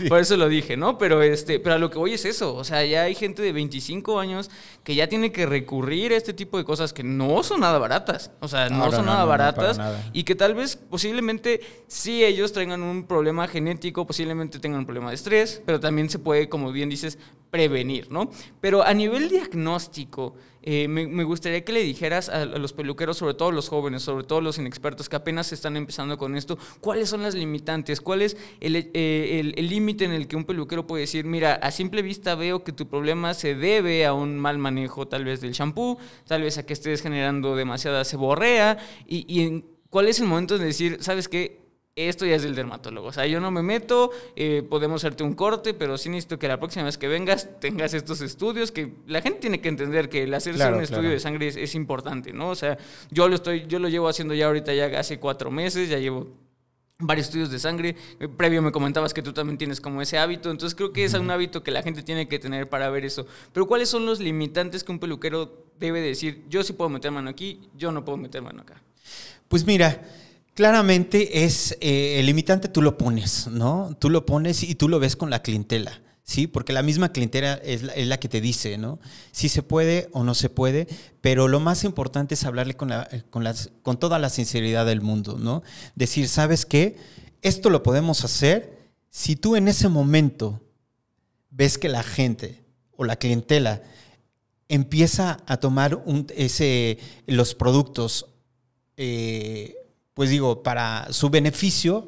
Por eso lo dije, ¿no? Pero, este, pero a lo que voy es eso. O sea, ya hay gente de 25 años que ya tiene que recurrir a este tipo de cosas que no son nada baratas. O sea, no son nada baratas. Y que tal vez, posiblemente, sí ellos tengan un problema genético, posiblemente tengan un problema de estrés, pero también se puede, como bien dices, prevenir, ¿no? Pero a nivel diagnóstico, eh, me, gustaría que le dijeras a, los peluqueros, sobre todo los jóvenes, sobre todo los inexpertos que apenas están empezando con esto, cuáles son las limitantes, cuál es eh, el límite en el que un peluquero puede decir, mira, a simple vista veo que tu problema se debe a un mal manejo tal vez del shampoo, tal vez a que estés generando demasiada ceborrea y, y en, cuál es el momento de decir, sabes qué, esto ya es del dermatólogo. O sea, yo no me meto, eh, podemos hacerte un corte, pero sí necesito que la próxima vez que vengas tengas estos estudios, que la gente tiene que entender que el hacerse un estudio de sangre es, importante, ¿no? O sea, yo lo estoy, yo lo llevo haciendo ya ahorita ya hace cuatro meses, ya llevo varios estudios de sangre. Eh, previo me comentabas que tú también tienes como ese hábito, entonces creo que es un hábito que la gente tiene que tener para ver eso. Pero ¿cuáles son los limitantes que un peluquero debe decir? Yo sí puedo meter mano aquí, yo no puedo meter mano acá. Pues mira, Claramente es eh, el limitante, tú lo pones, ¿no? Tú lo pones y tú lo ves con la clientela. ¿sí? Porque la misma clientela es la, que te dice, ¿no? Si se puede o no se puede, pero lo más importante es hablarle con, las, con toda la sinceridad del mundo, ¿no? Decir, ¿sabes qué? Esto lo podemos hacer si tú en ese momento ves que la gente o la clientela empieza a tomar ese, los productos eh, pues digo, para su beneficio,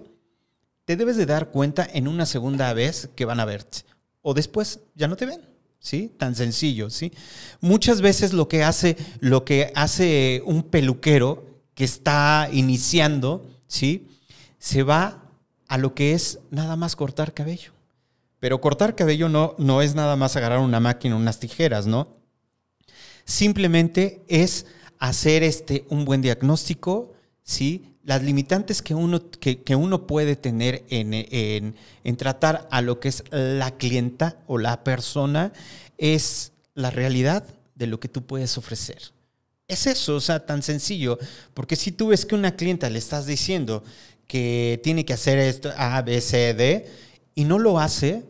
te debes de dar cuenta en una segunda vez que van a verte. O después ya no te ven. ¿Sí? Tan sencillo, ¿sí? Muchas veces lo que hace, lo que hace un peluquero que está iniciando, ¿sí? Se va a lo que es nada más cortar cabello. Pero cortar cabello no, no es nada más agarrar una máquina, unas tijeras, ¿no? Simplemente es hacer este, un buen diagnóstico, ¿sí? las limitantes que uno, que, uno puede tener en, en, tratar a lo que es la clienta o la persona es la realidad de lo que tú puedes ofrecer. Es eso, o sea, tan sencillo, porque si tú ves que una clienta le estás diciendo que tiene que hacer esto, A, B, C, D, y no lo hace,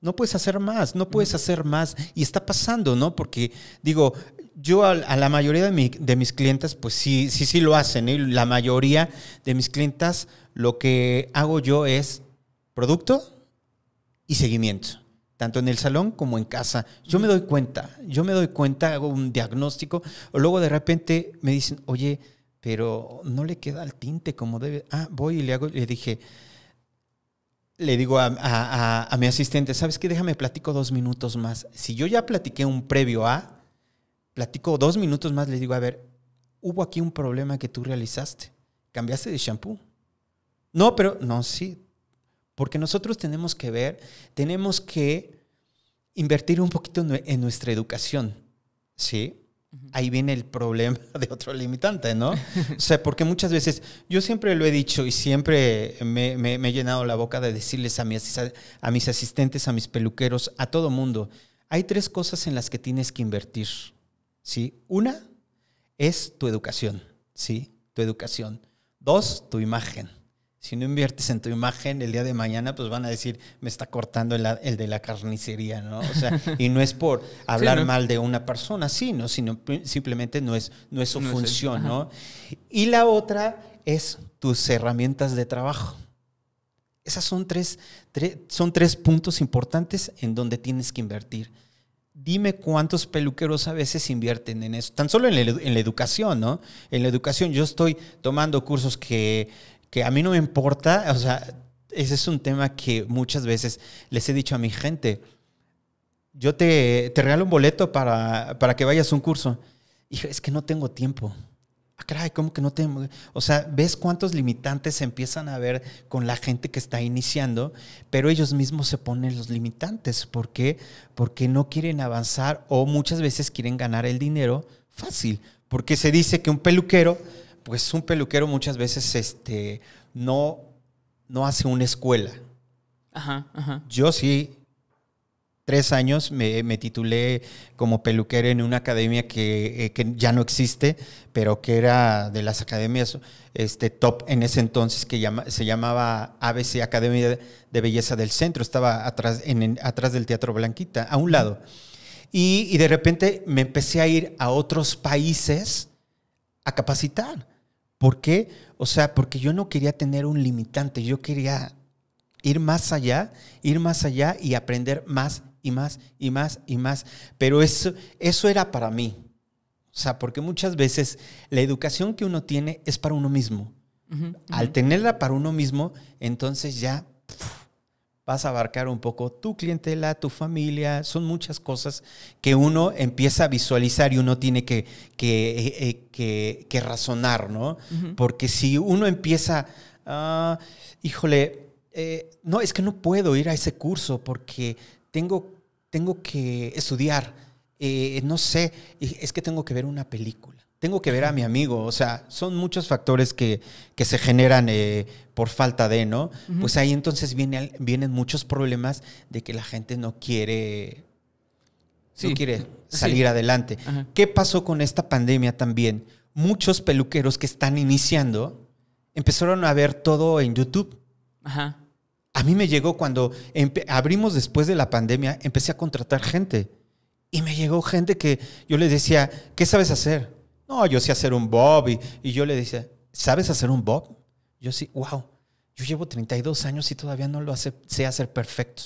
no puedes hacer más, no puedes hacer más. Y está pasando, ¿no? Porque digo, yo a, la mayoría de, de, mis clientes, pues sí, sí, sí lo hacen. ¿eh? La mayoría de mis clientas, lo que hago yo es producto y seguimiento tanto en el salón como en casa. Yo me doy cuenta, yo me doy cuenta, hago un diagnóstico, o luego de repente me dicen, oye, pero no le queda el tinte como debe. Ah, voy y le hago, le dije, le digo a, a mi asistente, ¿sabes qué? Déjame platico dos minutos más. Si yo ya platiqué un previo A, platico dos minutos más, le digo, a ver, hubo aquí un problema que tú realizaste. Cambiaste de shampoo. No, pero no, sí. Porque nosotros tenemos que ver, tenemos que invertir un poquito en nuestra educación. ¿Sí? Ahí viene el problema de otro limitante, ¿no? O sea, porque muchas veces, yo siempre lo he dicho y siempre me, he llenado la boca de decirles a mis, a mis asistentes, a mis peluqueros, a todo mundo, hay tres cosas en las que tienes que invertir. Una es tu educación, Tu educación. Dos, tu imagen. Si no inviertes en tu imagen, el día de mañana, pues van a decir, me está cortando el, de la carnicería, ¿no? O sea, y no es por hablar mal de una persona, sí, Sino simplemente no es, su función, ¿no? Y la otra es tus herramientas de trabajo. Esas son tres, son tres puntos importantes en donde tienes que invertir. Dime cuántos peluqueros a veces invierten en eso, tan solo en la, educación, ¿no? En la educación yo estoy tomando cursos que, a mí no me importa, o sea, ese es un tema que muchas veces les he dicho a mi gente, yo te, regalo un boleto para, para que vayas a un curso. Y es que no tengo tiempo. ¿cómo que no tengo? O sea, ves cuántos limitantes se empiezan a ver con la gente que está iniciando, pero ellos mismos se ponen los limitantes. ¿Por qué? Porque no quieren avanzar o muchas veces quieren ganar el dinero fácil. Porque se dice que un peluquero, pues un peluquero muchas veces este, no, no hace una escuela. Ajá, ajá. Yo sí tres años me, titulé como peluquero en una academia que, eh, que, ya no existe, pero que era de las academias este, top en ese entonces, que se llamaba ABC Academia de Belleza del Centro, estaba atrás, en, atrás del Teatro Blanquita, a un lado. Y, y, de repente me empecé a ir a otros países a capacitar. ¿Por qué? O sea, porque yo no quería tener un limitante, yo quería ir más allá, ir más allá y aprender más y más y más y más. Pero eso, eso era para mí. O sea, porque muchas veces la educación que uno tiene es para uno mismo. Al tenerla para uno mismo, entonces ya vas a abarcar un poco tu clientela, tu familia, son muchas cosas que uno empieza a visualizar y uno tiene que, que, eh, eh, que, razonar, ¿no? Porque si uno empieza, ah, híjole, eh, no, es que no puedo ir a ese curso porque tengo tengo que estudiar, eh, no sé, es que tengo que ver una película, tengo que ver a mi amigo, o sea, son muchos factores que, se generan eh, por falta de, ¿no? Pues ahí entonces vienen muchos problemas de que la gente no quiere quiere salir adelante. ¿Qué pasó con esta pandemia también? Muchos peluqueros que están iniciando empezaron a ver todo en YouTube. Ajá. A mí me llegó cuando abrimos después de la pandemia, empecé a contratar gente. Y me llegó gente que yo le decía, ¿qué sabes hacer? No, yo sé hacer un bob. Y, yo le decía, ¿sabes hacer un bob? Yo sí, wow, yo llevo 32 años y todavía no lo hace, sé hacer perfecto.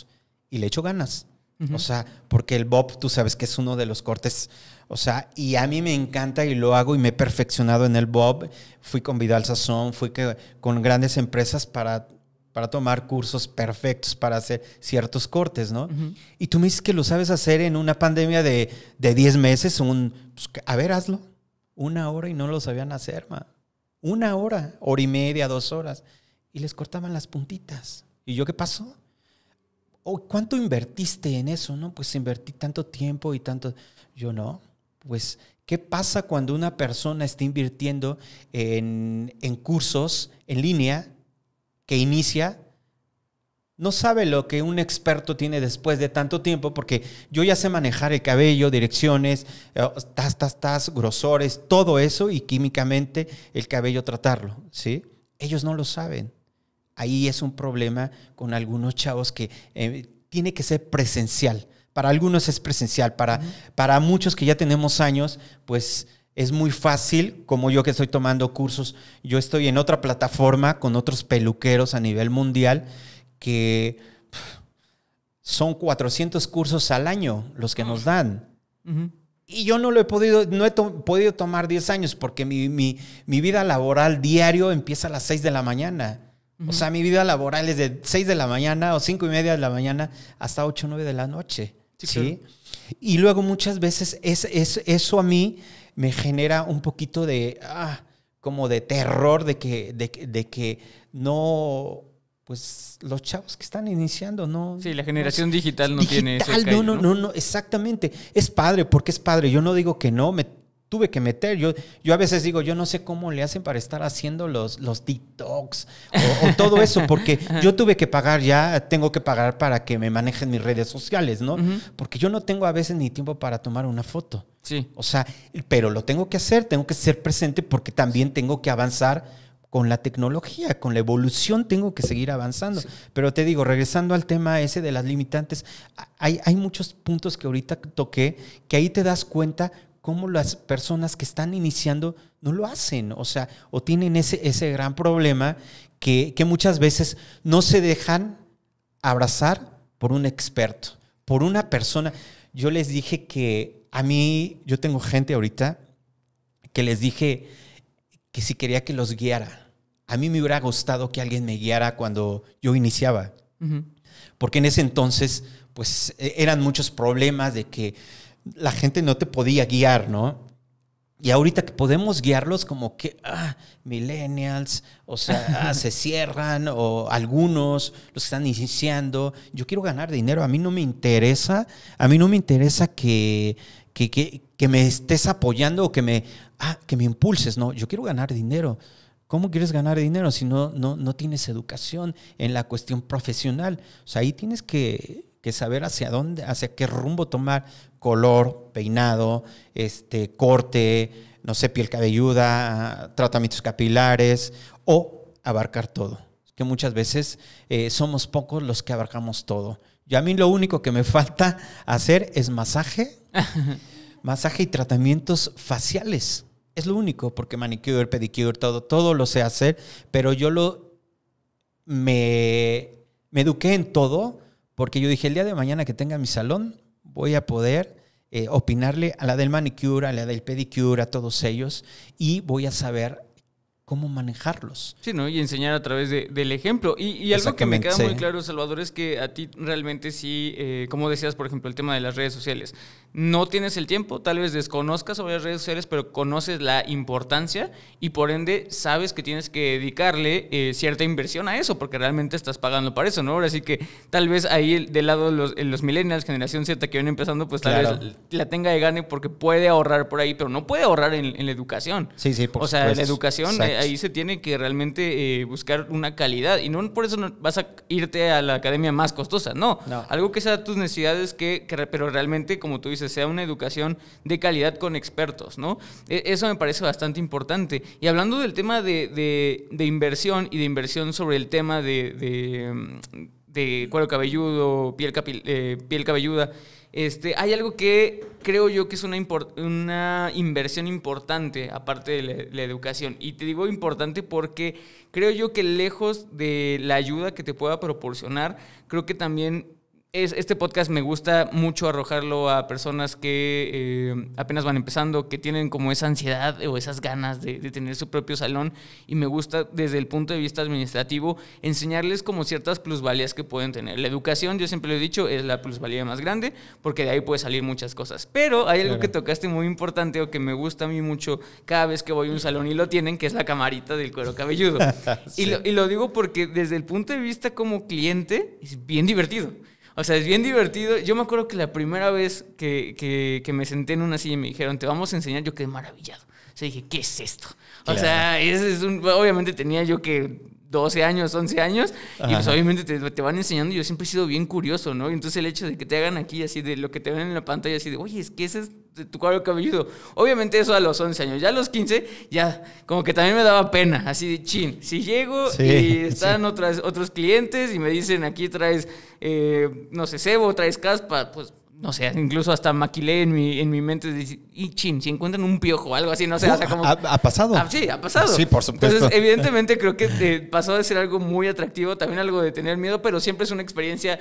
Y le echo ganas. O sea, porque el bob, tú sabes que es uno de los cortes. O sea, y a mí me encanta y lo hago y me he perfeccionado en el bob. Fui con Vidal Sazón, fui que, con grandes empresas para para tomar cursos perfectos para hacer ciertos cortes, ¿no? Y tú me dices que lo sabes hacer en una pandemia de, 10 meses, un, pues, a ver, hazlo. Una hora y no lo sabían hacer, ma. Una hora, hora y media, dos horas. Y les cortaban las puntitas. ¿Y yo qué pasó? ¿Cuánto invertiste en eso? No, pues invertí tanto tiempo y tanto. Yo no. Pues, ¿qué pasa cuando una persona está invirtiendo en, en cursos en línea? que inicia no sabe lo que un experto tiene después de tanto tiempo, porque yo ya sé manejar el cabello, direcciones, eh, tas, tas, tas, grosores, todo eso y químicamente el cabello tratarlo, ¿sí? Ellos no lo saben. Ahí es un problema con algunos chavos que eh, tiene que ser presencial. Para algunos es presencial, para, para muchos que ya tenemos años, pues es muy fácil, como yo que estoy tomando cursos, yo estoy en otra plataforma con otros peluqueros a nivel mundial que son 400 cursos al año los que nos dan. Y yo no lo he podido, no he podido tomar 10 años porque mi, vida laboral diario empieza a las 6 de la mañana. O sea, mi vida laboral es de 6 de la mañana o 5 y media de la mañana hasta 8 o 9 de la noche. Sí. Y luego muchas veces es, eso a mí me genera un poquito de, ah, como de terror de que, de, de que no, pues los chavos que están iniciando, ¿no? Sí, la generación digital no tiene No, no, no, no, exactamente. Es padre, porque es padre. Yo no digo que no, me tuve que meter. Yo, yo a veces digo, yo no sé cómo le hacen para estar haciendo los, los detox o, todo eso, porque yo tuve que pagar ya, tengo que pagar para que me manejen mis redes sociales, ¿no? Porque yo no tengo a veces ni tiempo para tomar una foto. Sí. O sea, pero lo tengo que hacer, tengo que ser presente porque también tengo que avanzar con la tecnología, con la evolución, tengo que seguir avanzando. Pero te digo, regresando al tema ese de las limitantes, hay, hay muchos puntos que ahorita toqué que ahí te das cuenta cómo las personas que están iniciando no lo hacen, o sea, o tienen ese, ese gran problema que, que muchas veces no se dejan abrazar por un experto, por una persona. Yo les dije que a mí, yo tengo gente ahorita que les dije que si quería que los guiara. A mí me hubiera gustado que alguien me guiara cuando yo iniciaba. Porque en ese entonces, pues e, eran muchos problemas de que la gente no te podía guiar, ¿no? Y ahorita que podemos guiarlos como que, ah, millennials, o sea, ah, se cierran, o algunos los están iniciando. Yo quiero ganar dinero, a mí no me interesa, a mí no me interesa que, que, que, me estés apoyando o que me, ah, que me impulses, no, yo quiero ganar dinero. ¿Cómo quieres ganar dinero si no, no, no tienes educación en la cuestión profesional? O sea, ahí tienes que saber hacia dónde, hacia qué rumbo tomar color, peinado, este, corte, no sé, piel cabelluda, tratamientos capilares o abarcar todo. Que muchas veces eh, somos pocos los que abarcamos todo. Yo a mí lo único que me falta hacer es masaje, masaje y tratamientos faciales. Es lo único, porque manicure, pedicure, todo, todo lo sé hacer, pero yo lo me eduqué en todo porque yo dije, el día de mañana que tenga mi salón, voy a poder eh, opinarle a la del manicure, a la del pedicure, a todos ellos, y voy a saber cómo manejarlos. Sí, ¿no? Y enseñar a través del ejemplo. Y, y algo que me queda muy claro, Salvador, es que a ti realmente sí, eh, como decías, por ejemplo, el tema de las redes sociales. No tienes el tiempo, tal vez desconozcas sobre las redes sociales, pero conoces la importancia y por ende sabes que tienes que dedicarle eh, cierta inversión a eso, porque realmente estás pagando para eso, ¿no? Ahora sí que tal vez ahí del lado de los, eh, los millennials, generación Z que vienen empezando, pues tal vez la tenga de gane porque puede ahorrar por ahí, pero no puede ahorrar en, la educación. Sí, sí, por O sea, la educación ahí se tiene que realmente eh, buscar una calidad y no por eso no vas a irte a la academia más costosa, no. Algo que sea tus necesidades, que, pero realmente, como tú dices, sea una educación de calidad con expertos, ¿no? E, eso me parece bastante importante. Y hablando del tema de, de, inversión y de inversión sobre el tema de, de, mm, cuero cabelludo, piel, eh, piel cabelluda, este, hay algo que creo yo que es una, una inversión importante, aparte de la, educación. Y te digo importante porque creo yo que lejos de la ayuda que te pueda proporcionar, creo que también este podcast me gusta mucho arrojarlo a personas que eh, apenas van empezando, que tienen como esa ansiedad o esas ganas de, tener su propio salón y me gusta desde el punto de vista administrativo enseñarles como ciertas plusvalías que pueden tener. La educación, yo siempre lo he dicho, es la plusvalía más grande porque de ahí puede salir muchas cosas. Pero hay algo que tocaste muy importante o que me gusta a mí mucho cada vez que voy a un salón y lo tienen, que es la camarita del cuero cabelludo. y lo digo porque desde el punto de vista como cliente es bien divertido. O sea, es bien divertido. Yo me acuerdo que la primera vez que, que, me senté en una silla y me dijeron, te vamos a enseñar, yo quedé maravillado. O sea, dije, ¿qué es esto? O sea, es un, obviamente tenía yo que 12 años, 11 años, y pues obviamente te, van enseñando, yo siempre he sido bien curioso, ¿no? Entonces el hecho de que te hagan aquí, así de lo que te ven en la pantalla, así de, oye, es que ese es tu cuadro cabelludo. Obviamente eso a los 11 años, ya a los 15, ya como que también me daba pena, así de, chin, si llego y están otras, otros clientes y me dicen, aquí traes, eh, no sé, cebo, traes caspa, pues no sé, incluso hasta maquilé en mi, en mi mente, y chin, si encuentran un piojo o algo así, no sé, uh, ah, Ha, pasado. sí, ha pasado. por Entonces, evidentemente creo que eh, pasó de ser algo muy atractivo, también algo de tener miedo, pero siempre es una experiencia,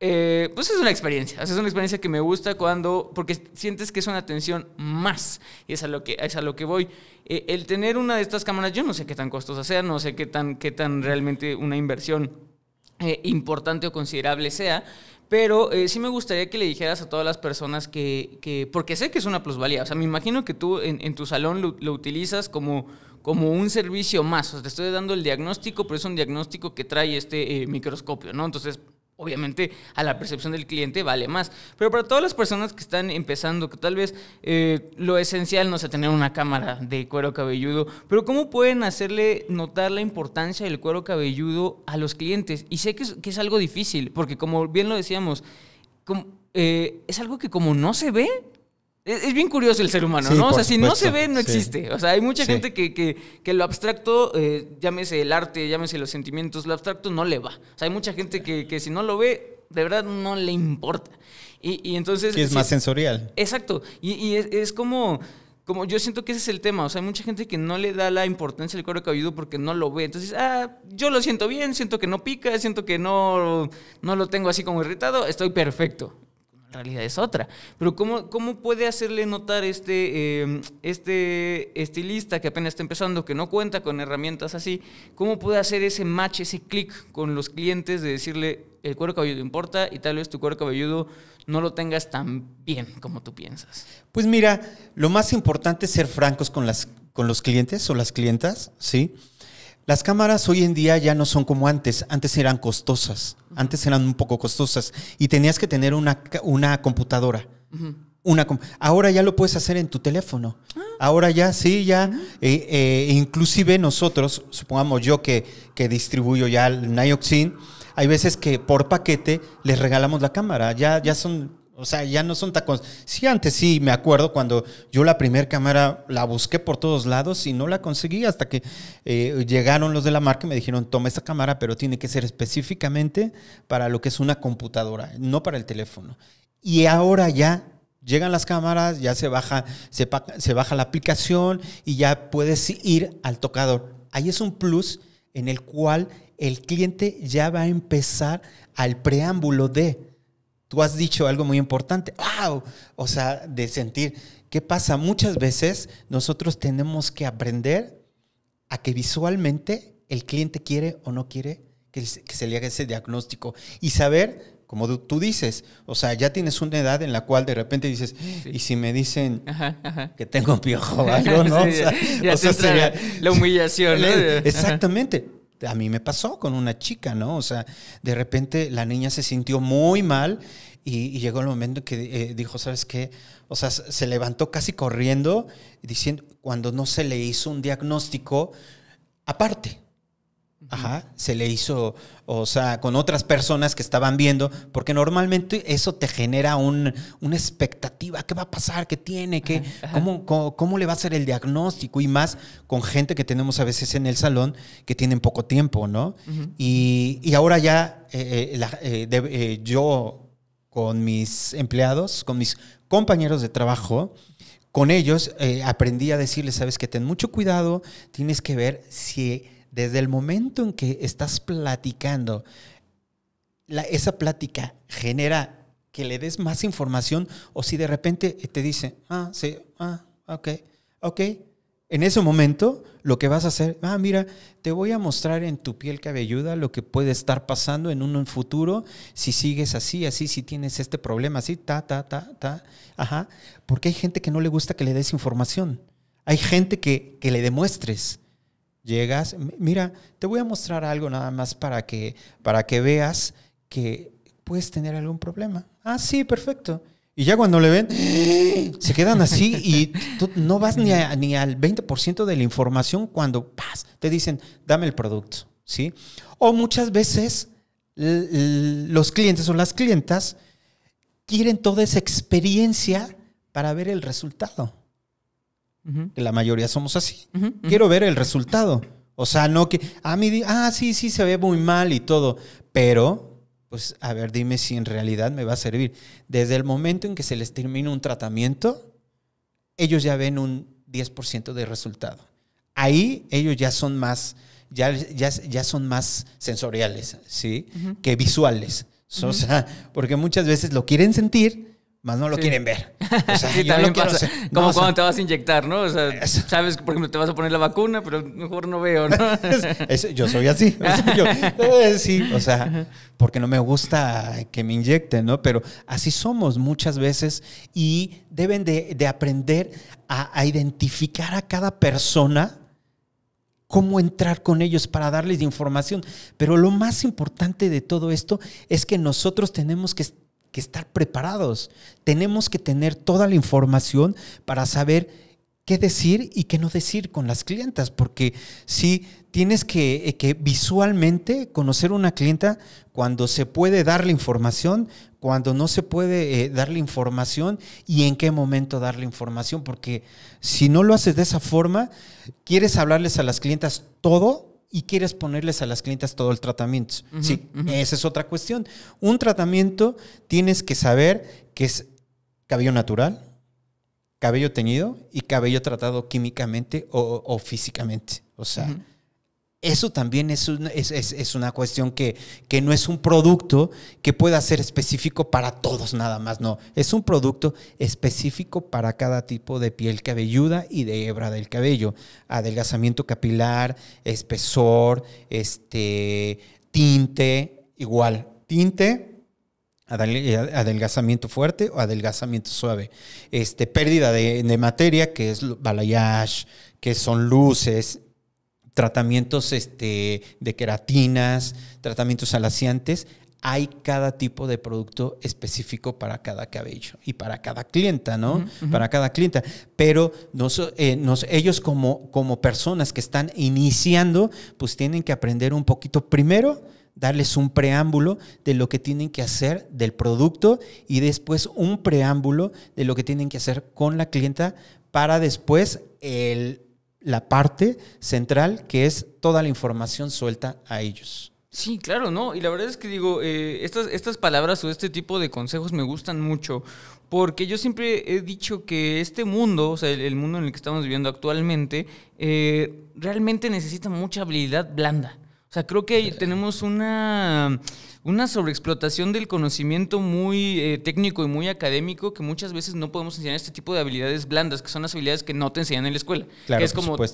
eh, pues es una experiencia, es una experiencia que me gusta cuando, porque sientes que es una atención más, y es a lo que, es a que voy. Eh, el tener una de estas cámaras, yo no sé qué tan costosa sea, no sé qué tan, qué tan realmente una inversión importante o considerable sea, pero eh, sí me gustaría que le dijeras a todas las personas que, que, porque sé que es una plusvalía, o sea, me imagino que tú en, en tu salón lo, utilizas como, como un servicio más, o sea, te estoy dando el diagnóstico, pero es un diagnóstico que trae este eh, microscopio, ¿no? Entonces, obviamente a la percepción del cliente vale más. Pero para todas las personas que están empezando, que tal vez eh, lo esencial no sea tener una cámara de cuero cabelludo, pero ¿cómo pueden hacerle notar la importancia del cuero cabelludo a los clientes? Y sé que es, algo difícil, porque como bien lo decíamos, eh, es algo que como no se ve, es, bien curioso el ser humano, ¿no? O sea, si no se ve, no existe. O sea, hay mucha gente que, que, que, lo abstracto, eh, llámese el arte, llámese los sentimientos, lo abstracto no le va. O sea, hay mucha gente que, si no lo ve, de verdad no le importa. Y, entonces... es más sensorial. Exacto. Y, y es, como como yo siento que ese es el tema, o sea, hay mucha gente que no le da la importancia al cuero cabelludo porque no lo ve. Entonces, ah, yo lo siento bien, siento que no pica, siento que no, no lo tengo así como irritado, estoy perfecto realidad es otra. Pero ¿cómo, puede hacerle notar este, em, este estilista que apenas está empezando, que no cuenta con herramientas así, cómo puede hacer ese match, ese clic con los clientes de decirle, el cuero cabelludo importa y tal vez tu cuero cabelludo no lo tengas tan bien como tú piensas? Pues mira, lo más importante es ser francos con, las, con los clientes o las clientas, ¿sí? sí las cámaras hoy en día ya no son como antes. Antes eran costosas. Antes eran un poco costosas. Y tenías que tener una, una computadora. ahora ya lo puedes hacer en tu teléfono. Ah. Ahora ya, sí, ya. Eh, eh, inclusive nosotros, supongamos yo que, que distribuyo ya el Nioxin, hay veces que por paquete les regalamos la cámara. Ya, ya son o sea, ya no son tacos. Sí, antes sí, me acuerdo cuando yo la primera cámara la busqué por todos lados y no la conseguí hasta que eh, llegaron los de la marca y me dijeron, toma esta cámara, pero tiene que ser específicamente para lo que es una computadora, no para el teléfono. Y ahora ya llegan las cámaras, ya se baja, se baja la aplicación y ya puedes ir al tocador. Ahí es un plus en el cual el cliente ya va a empezar al preámbulo de tú has dicho algo muy importante, o sea, de sentir, ¿qué pasa? Muchas veces nosotros tenemos que aprender a que visualmente el cliente quiere o no quiere que, se le haga ese diagnóstico y saber, como tú dices, o sea, ya tienes una edad en la cual de repente dices, ah, y si me dicen que tengo piojo o algo, ¿no? o sea, sería, la humillación. Exactamente a mí me pasó con una chica, ¿no? O sea, de repente la niña se sintió muy mal y, llegó el momento que eh, dijo, ¿sabes qué? O sea, se levantó casi corriendo diciendo, cuando no se le hizo un diagnóstico aparte. Ajá, se le hizo, o sea, con otras personas que estaban viendo, porque normalmente eso te genera una expectativa, ¿qué va a pasar? ¿Qué tiene? ¿Qué, Cómo, le va a ser el diagnóstico? Y más con gente que tenemos a veces en el salón que tienen poco tiempo, ¿no? y, ahora ya eh, eh, eh, yo con mis empleados, con mis compañeros de trabajo, con ellos aprendí a decirles, sabes que ten mucho cuidado, tienes que ver si desde el momento en que estás platicando, la, esa plática genera que le des más información o si de repente te dice, ah, sí, ah, ok, ok. En ese momento, lo que vas a hacer, ah, mira, te voy a mostrar en tu piel cabelluda lo que puede estar pasando en un futuro si sigues así, así, si tienes este problema, así, ta, ta, ta, ta. Ajá. Porque hay gente que no le gusta que le des información. Hay gente que, que le demuestres. Llegas, mira, te voy a mostrar algo nada más para que, para que veas que puedes tener algún problema. Ah, sí, perfecto. Y ya cuando le ven, se quedan así y tú no vas ni, ni al 20% de la información cuando pas te dicen, dame el producto. ¿sí? O muchas veces los clientes o las clientas quieren toda esa experiencia para ver el resultado que la mayoría somos así. Quiero ver el resultado. O sea, no que, ah, mí, ah, sí, sí, se ve muy mal y todo, pero, pues, a ver, dime si en realidad me va a servir. Desde el momento en que se les termina un tratamiento, ellos ya ven un 10% de resultado. Ahí ellos ya son más, ya, ya, son más sensoriales, ¿sí? Que visuales. O sea, porque muchas veces lo quieren sentir, más no lo quieren ver. O Como cuando te vas a inyectar, ¿no? O sea, sabes que, por ejemplo, te vas a poner la vacuna, pero mejor no veo, ¿no? yo soy así. Eh, sí, o sea, porque no me gusta que me inyecten, ¿no? Pero así somos muchas veces y deben de, aprender a, a, identificar a cada persona cómo entrar con ellos para darles información. Pero lo más importante de todo esto es que nosotros tenemos que que estar preparados. Tenemos que tener toda la información para saber qué decir y qué no decir con las clientas, porque si tienes eh, que, visualmente conocer una clienta cuando se puede darle información, cuando no se puede eh, darle información y en qué momento darle información, porque si no lo haces de esa forma, quieres hablarles a las clientas todo y quieres ponerles a las clientas todo el tratamiento. sí, esa es otra cuestión. Un tratamiento tienes que saber que es cabello natural, cabello teñido y cabello tratado químicamente o, físicamente. O sea, eso también es, una cuestión que, no es un producto que pueda ser específico para todos nada más, no. Es un producto específico para cada tipo de piel cabelluda y de hebra del cabello. Adelgazamiento capilar, espesor, este, tinte, igual. Tinte, adelgazamiento fuerte o adelgazamiento suave. Este, pérdida de materia, que es balayage, que son luces, tratamientos este, de queratinas, tratamientos alaciantes. Hay cada tipo de producto específico para cada cabello y para cada clienta, ¿no? Para cada clienta. Pero no eh, ellos como, como personas que están iniciando, pues tienen que aprender un poquito primero darles un preámbulo de lo que tienen que hacer del producto y después un preámbulo de lo que tienen que hacer con la clienta para después el la parte central que es toda la información suelta a ellos. Sí, claro, ¿no? Y la verdad es que digo, eh, estas, estas palabras o este tipo de consejos me gustan mucho, porque yo siempre he dicho que este mundo, o sea, el, mundo en el que estamos viviendo actualmente, eh, realmente necesita mucha habilidad blanda. O sea, creo que tenemos una una sobreexplotación del conocimiento muy eh, técnico y muy académico que muchas veces no podemos enseñar este tipo de habilidades blandas, que son las habilidades que no te enseñan en la escuela.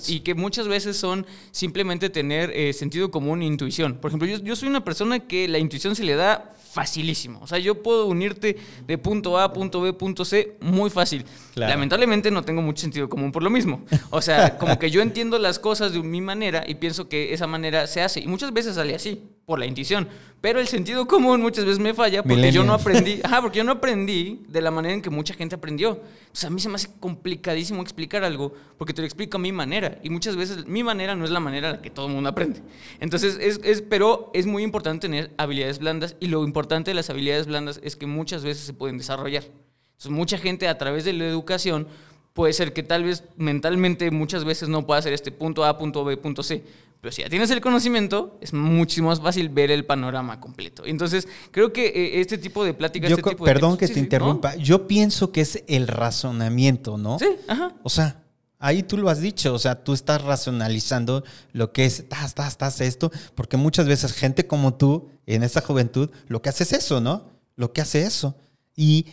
Y que muchas veces son simplemente tener eh, sentido común e intuición. Por ejemplo, yo, soy una persona que la intuición se le da facilísimo. O sea, yo puedo unirte de punto A punto B, punto C muy fácil. Lamentablemente no tengo mucho sentido común por lo mismo. O sea, como que yo entiendo las cosas de mi manera y pienso que esa manera se hace. Y muchas veces sale así por la intuición. Pero el sentido común muchas veces me falla porque yo no aprendí. ajá, porque yo no aprendí de la manera en que mucha gente aprendió. Entonces a mí se me hace complicadísimo explicar algo porque te lo explico a mi manera. Y muchas veces mi manera no es la manera en la que todo el mundo aprende. Entonces, es, es, pero es muy importante tener habilidades blandas. Y lo importante de las habilidades blandas es que muchas veces se pueden desarrollar. Entonces, mucha gente a través de la educación puede ser que tal vez mentalmente muchas veces no pueda hacer este punto A, punto B, punto C, pero si ya tienes el conocimiento, es muchísimo más fácil ver el panorama completo. Entonces, creo que eh, este tipo de pláticas... Este tipo perdón que te interrumpa. Yo pienso que es el razonamiento, ¿no? Sí, ajá. O sea, ahí tú lo has dicho, o sea, tú estás racionalizando lo que es, estás, estás, estás esto, porque muchas veces gente como tú, en esta juventud, lo que hace es eso, ¿no? Lo que hace eso. Y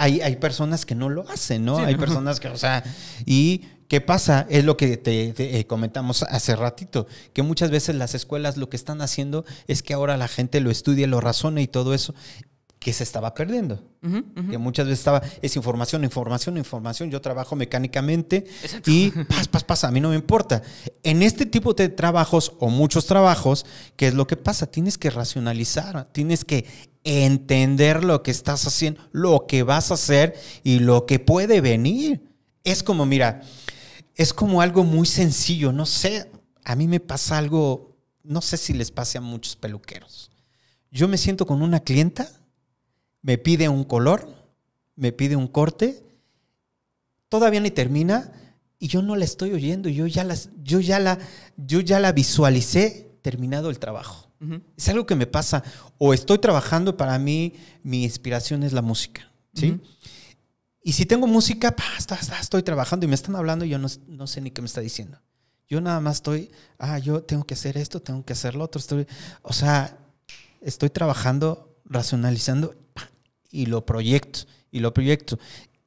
hay, hay personas que no lo hacen, ¿no? hay personas que, o sea, y ¿Qué pasa? Es lo que te, eh, comentamos hace ratito, que muchas veces las escuelas lo que están haciendo es que ahora la gente lo estudia, lo razone y todo eso que se estaba perdiendo. Que muchas veces estaba, es información, información, información. Yo trabajo mecánicamente y pas pas pas, A mí no me importa. En este tipo de trabajos o muchos trabajos, ¿qué es lo que pasa? Tienes que racionalizar, tienes que entender lo que estás haciendo, lo que vas a hacer y lo que puede venir. Es como, mira, es como algo muy sencillo, no sé, a mí me pasa algo, no sé si les pase a muchos peluqueros. Yo me siento con una clienta, me pide un color, me pide un corte, todavía ni termina y yo no la estoy oyendo, yo ya, yo ya, la, yo ya la visualicé terminado el trabajo. Es algo que me pasa. O estoy trabajando, para mí mi inspiración es la música. ¿sí? Y si tengo música, está, estoy trabajando y me están hablando y yo no, sé ni qué me está diciendo. Yo nada más estoy, ah, yo tengo que hacer esto, tengo que hacer lo otro. Estoy, o sea, estoy trabajando, racionalizando y lo proyecto, y lo proyecto.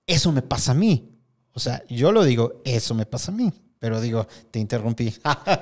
Eso me pasa a mí. O sea, yo lo digo, eso me pasa a mí. Pero digo, te interrumpí.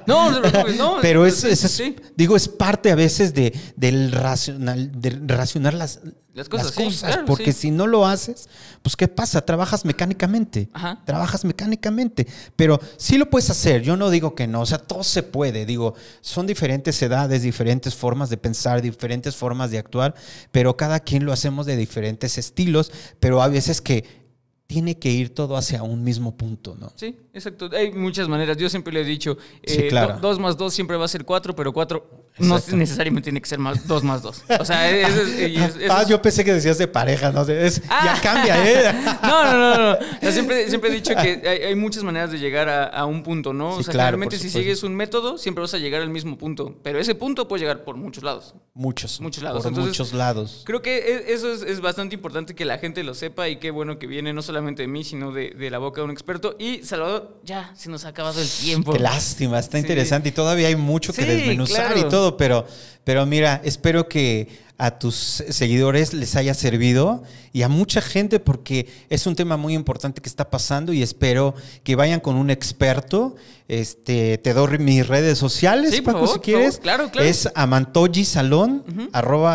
no, no, no. Pero es, digo, es parte a veces de, del racional, de racionar las, cosas. porque si no lo haces, pues ¿qué pasa? Trabajas mecánicamente. Trabajas mecánicamente. Pero si lo puedes hacer. Yo no digo que no. O sea, todo se puede. Digo, son diferentes edades, diferentes formas de pensar, diferentes formas de actuar. Pero cada quien lo hacemos de diferentes estilos. Pero a veces que tiene que ir todo hacia un mismo punto, ¿no? Sí, exacto. Hay muchas maneras. Yo siempre le he dicho, eh, dos más dos siempre va a ser cuatro, pero cuatro no necesariamente tiene que ser más dos más dos. O sea, es, ah, yo pensé que decías de pareja, ¿no? Ya ah. cambia, ¿eh? No, no, no. Yo siempre, he dicho que hay, muchas maneras de llegar a, un punto, ¿no? o sea, claramente si sigues un método, siempre vas a llegar al mismo punto, pero ese punto puede llegar por muchos lados. Muchos. Muchos lados. Por muchos lados. Creo que e, eso es, es bastante importante que la gente lo sepa y qué bueno que viene no solo de mí, sino de, la boca de un experto. Y Salvador, ya se nos ha acabado el tiempo. Qué lástima, está interesante y todavía hay mucho que desmenuzar y todo, pero, pero mira, espero que a tus seguidores les haya servido y a mucha gente porque es un tema muy importante que está pasando y espero que vayan con un experto. Este, te doy mis redes sociales, Paco, si quieres. claro, claro. Es amantojisalón,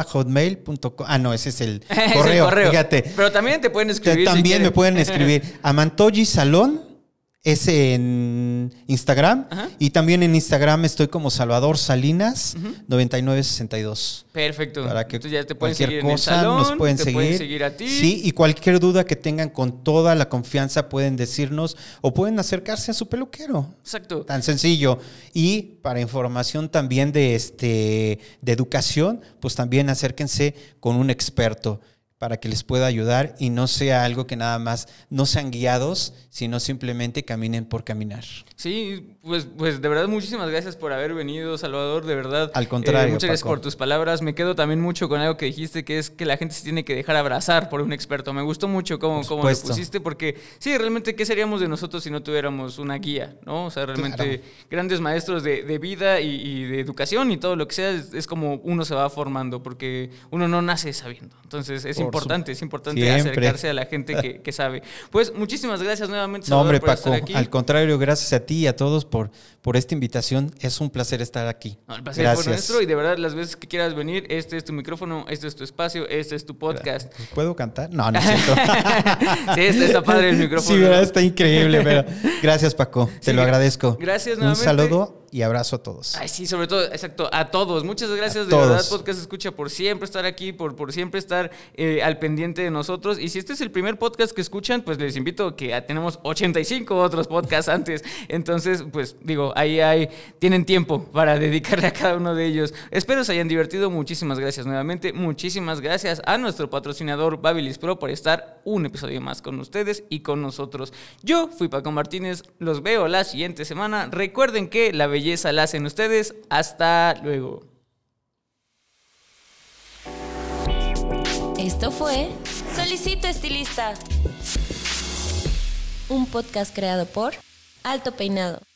hotmail.com. Ah, no, ese es el correo, Pero también te pueden escribir. También me pueden escribir. amantojisalón es en Instagram. Y también en Instagram estoy como Salvador Salinas 9962. Perfecto. Para que Entonces ya te pueden cualquier cosa nos pueden seguir. Pueden seguir a ti. Sí, y cualquier duda que tengan con toda la confianza pueden decirnos o pueden acercarse a su peluquero. Exacto. Tan sencillo. Y para información también de este de educación, pues también acérquense con un experto para que les pueda ayudar y no sea algo que nada más no sean guiados, sino simplemente caminen por caminar. Sí, pues, pues de verdad muchísimas gracias por haber venido, Salvador, de verdad. Al contrario. Eh, muchas gracias por tus palabras. Me quedo también mucho con algo que dijiste, que es que la gente se tiene que dejar abrazar por un experto. Me gustó mucho cómo, cómo lo pusiste, porque sí, realmente, ¿qué seríamos de nosotros si no tuviéramos una guía? ¿no? O sea, realmente grandes maestros de, vida y, de educación y todo lo que sea, es, como uno se va formando, porque uno no nace sabiendo. Entonces es importante importante, es importante acercarse a la gente que, sabe. Pues muchísimas gracias nuevamente. No, hombre, Paco, al contrario, gracias a ti y a todos por, por esta invitación. Es un placer estar aquí. el placer nuestro y de verdad, las veces que quieras venir, este es tu micrófono, este es tu espacio, este es tu podcast. Pues, ¿Puedo cantar? No, no este está, padre el micrófono. Sí, ¿verdad? está increíble, pero gracias, Paco. Te lo agradezco. Gracias nuevamente. Un saludo y abrazo a todos. Ay, sí, sobre todo, exacto, a todos. Muchas gracias de verdad, Podcast Escucha, por siempre estar aquí, por, por siempre estar eh, al pendiente de nosotros. Y si este es el primer podcast que escuchan, pues les invito a que ah, tenemos 85 otros podcasts antes. Entonces, pues digo, ahí hay, tienen tiempo para dedicarle a cada uno de ellos. Espero se hayan divertido. Muchísimas gracias nuevamente. Muchísimas gracias a nuestro patrocinador Babilis Pro por estar un episodio más con ustedes y con nosotros. Yo fui Paco Martínez, los veo la siguiente semana. Recuerden que la belleza belleza la hacen ustedes. Hasta luego. Esto fue Solicito Estilista, un podcast creado por Alto Peinado.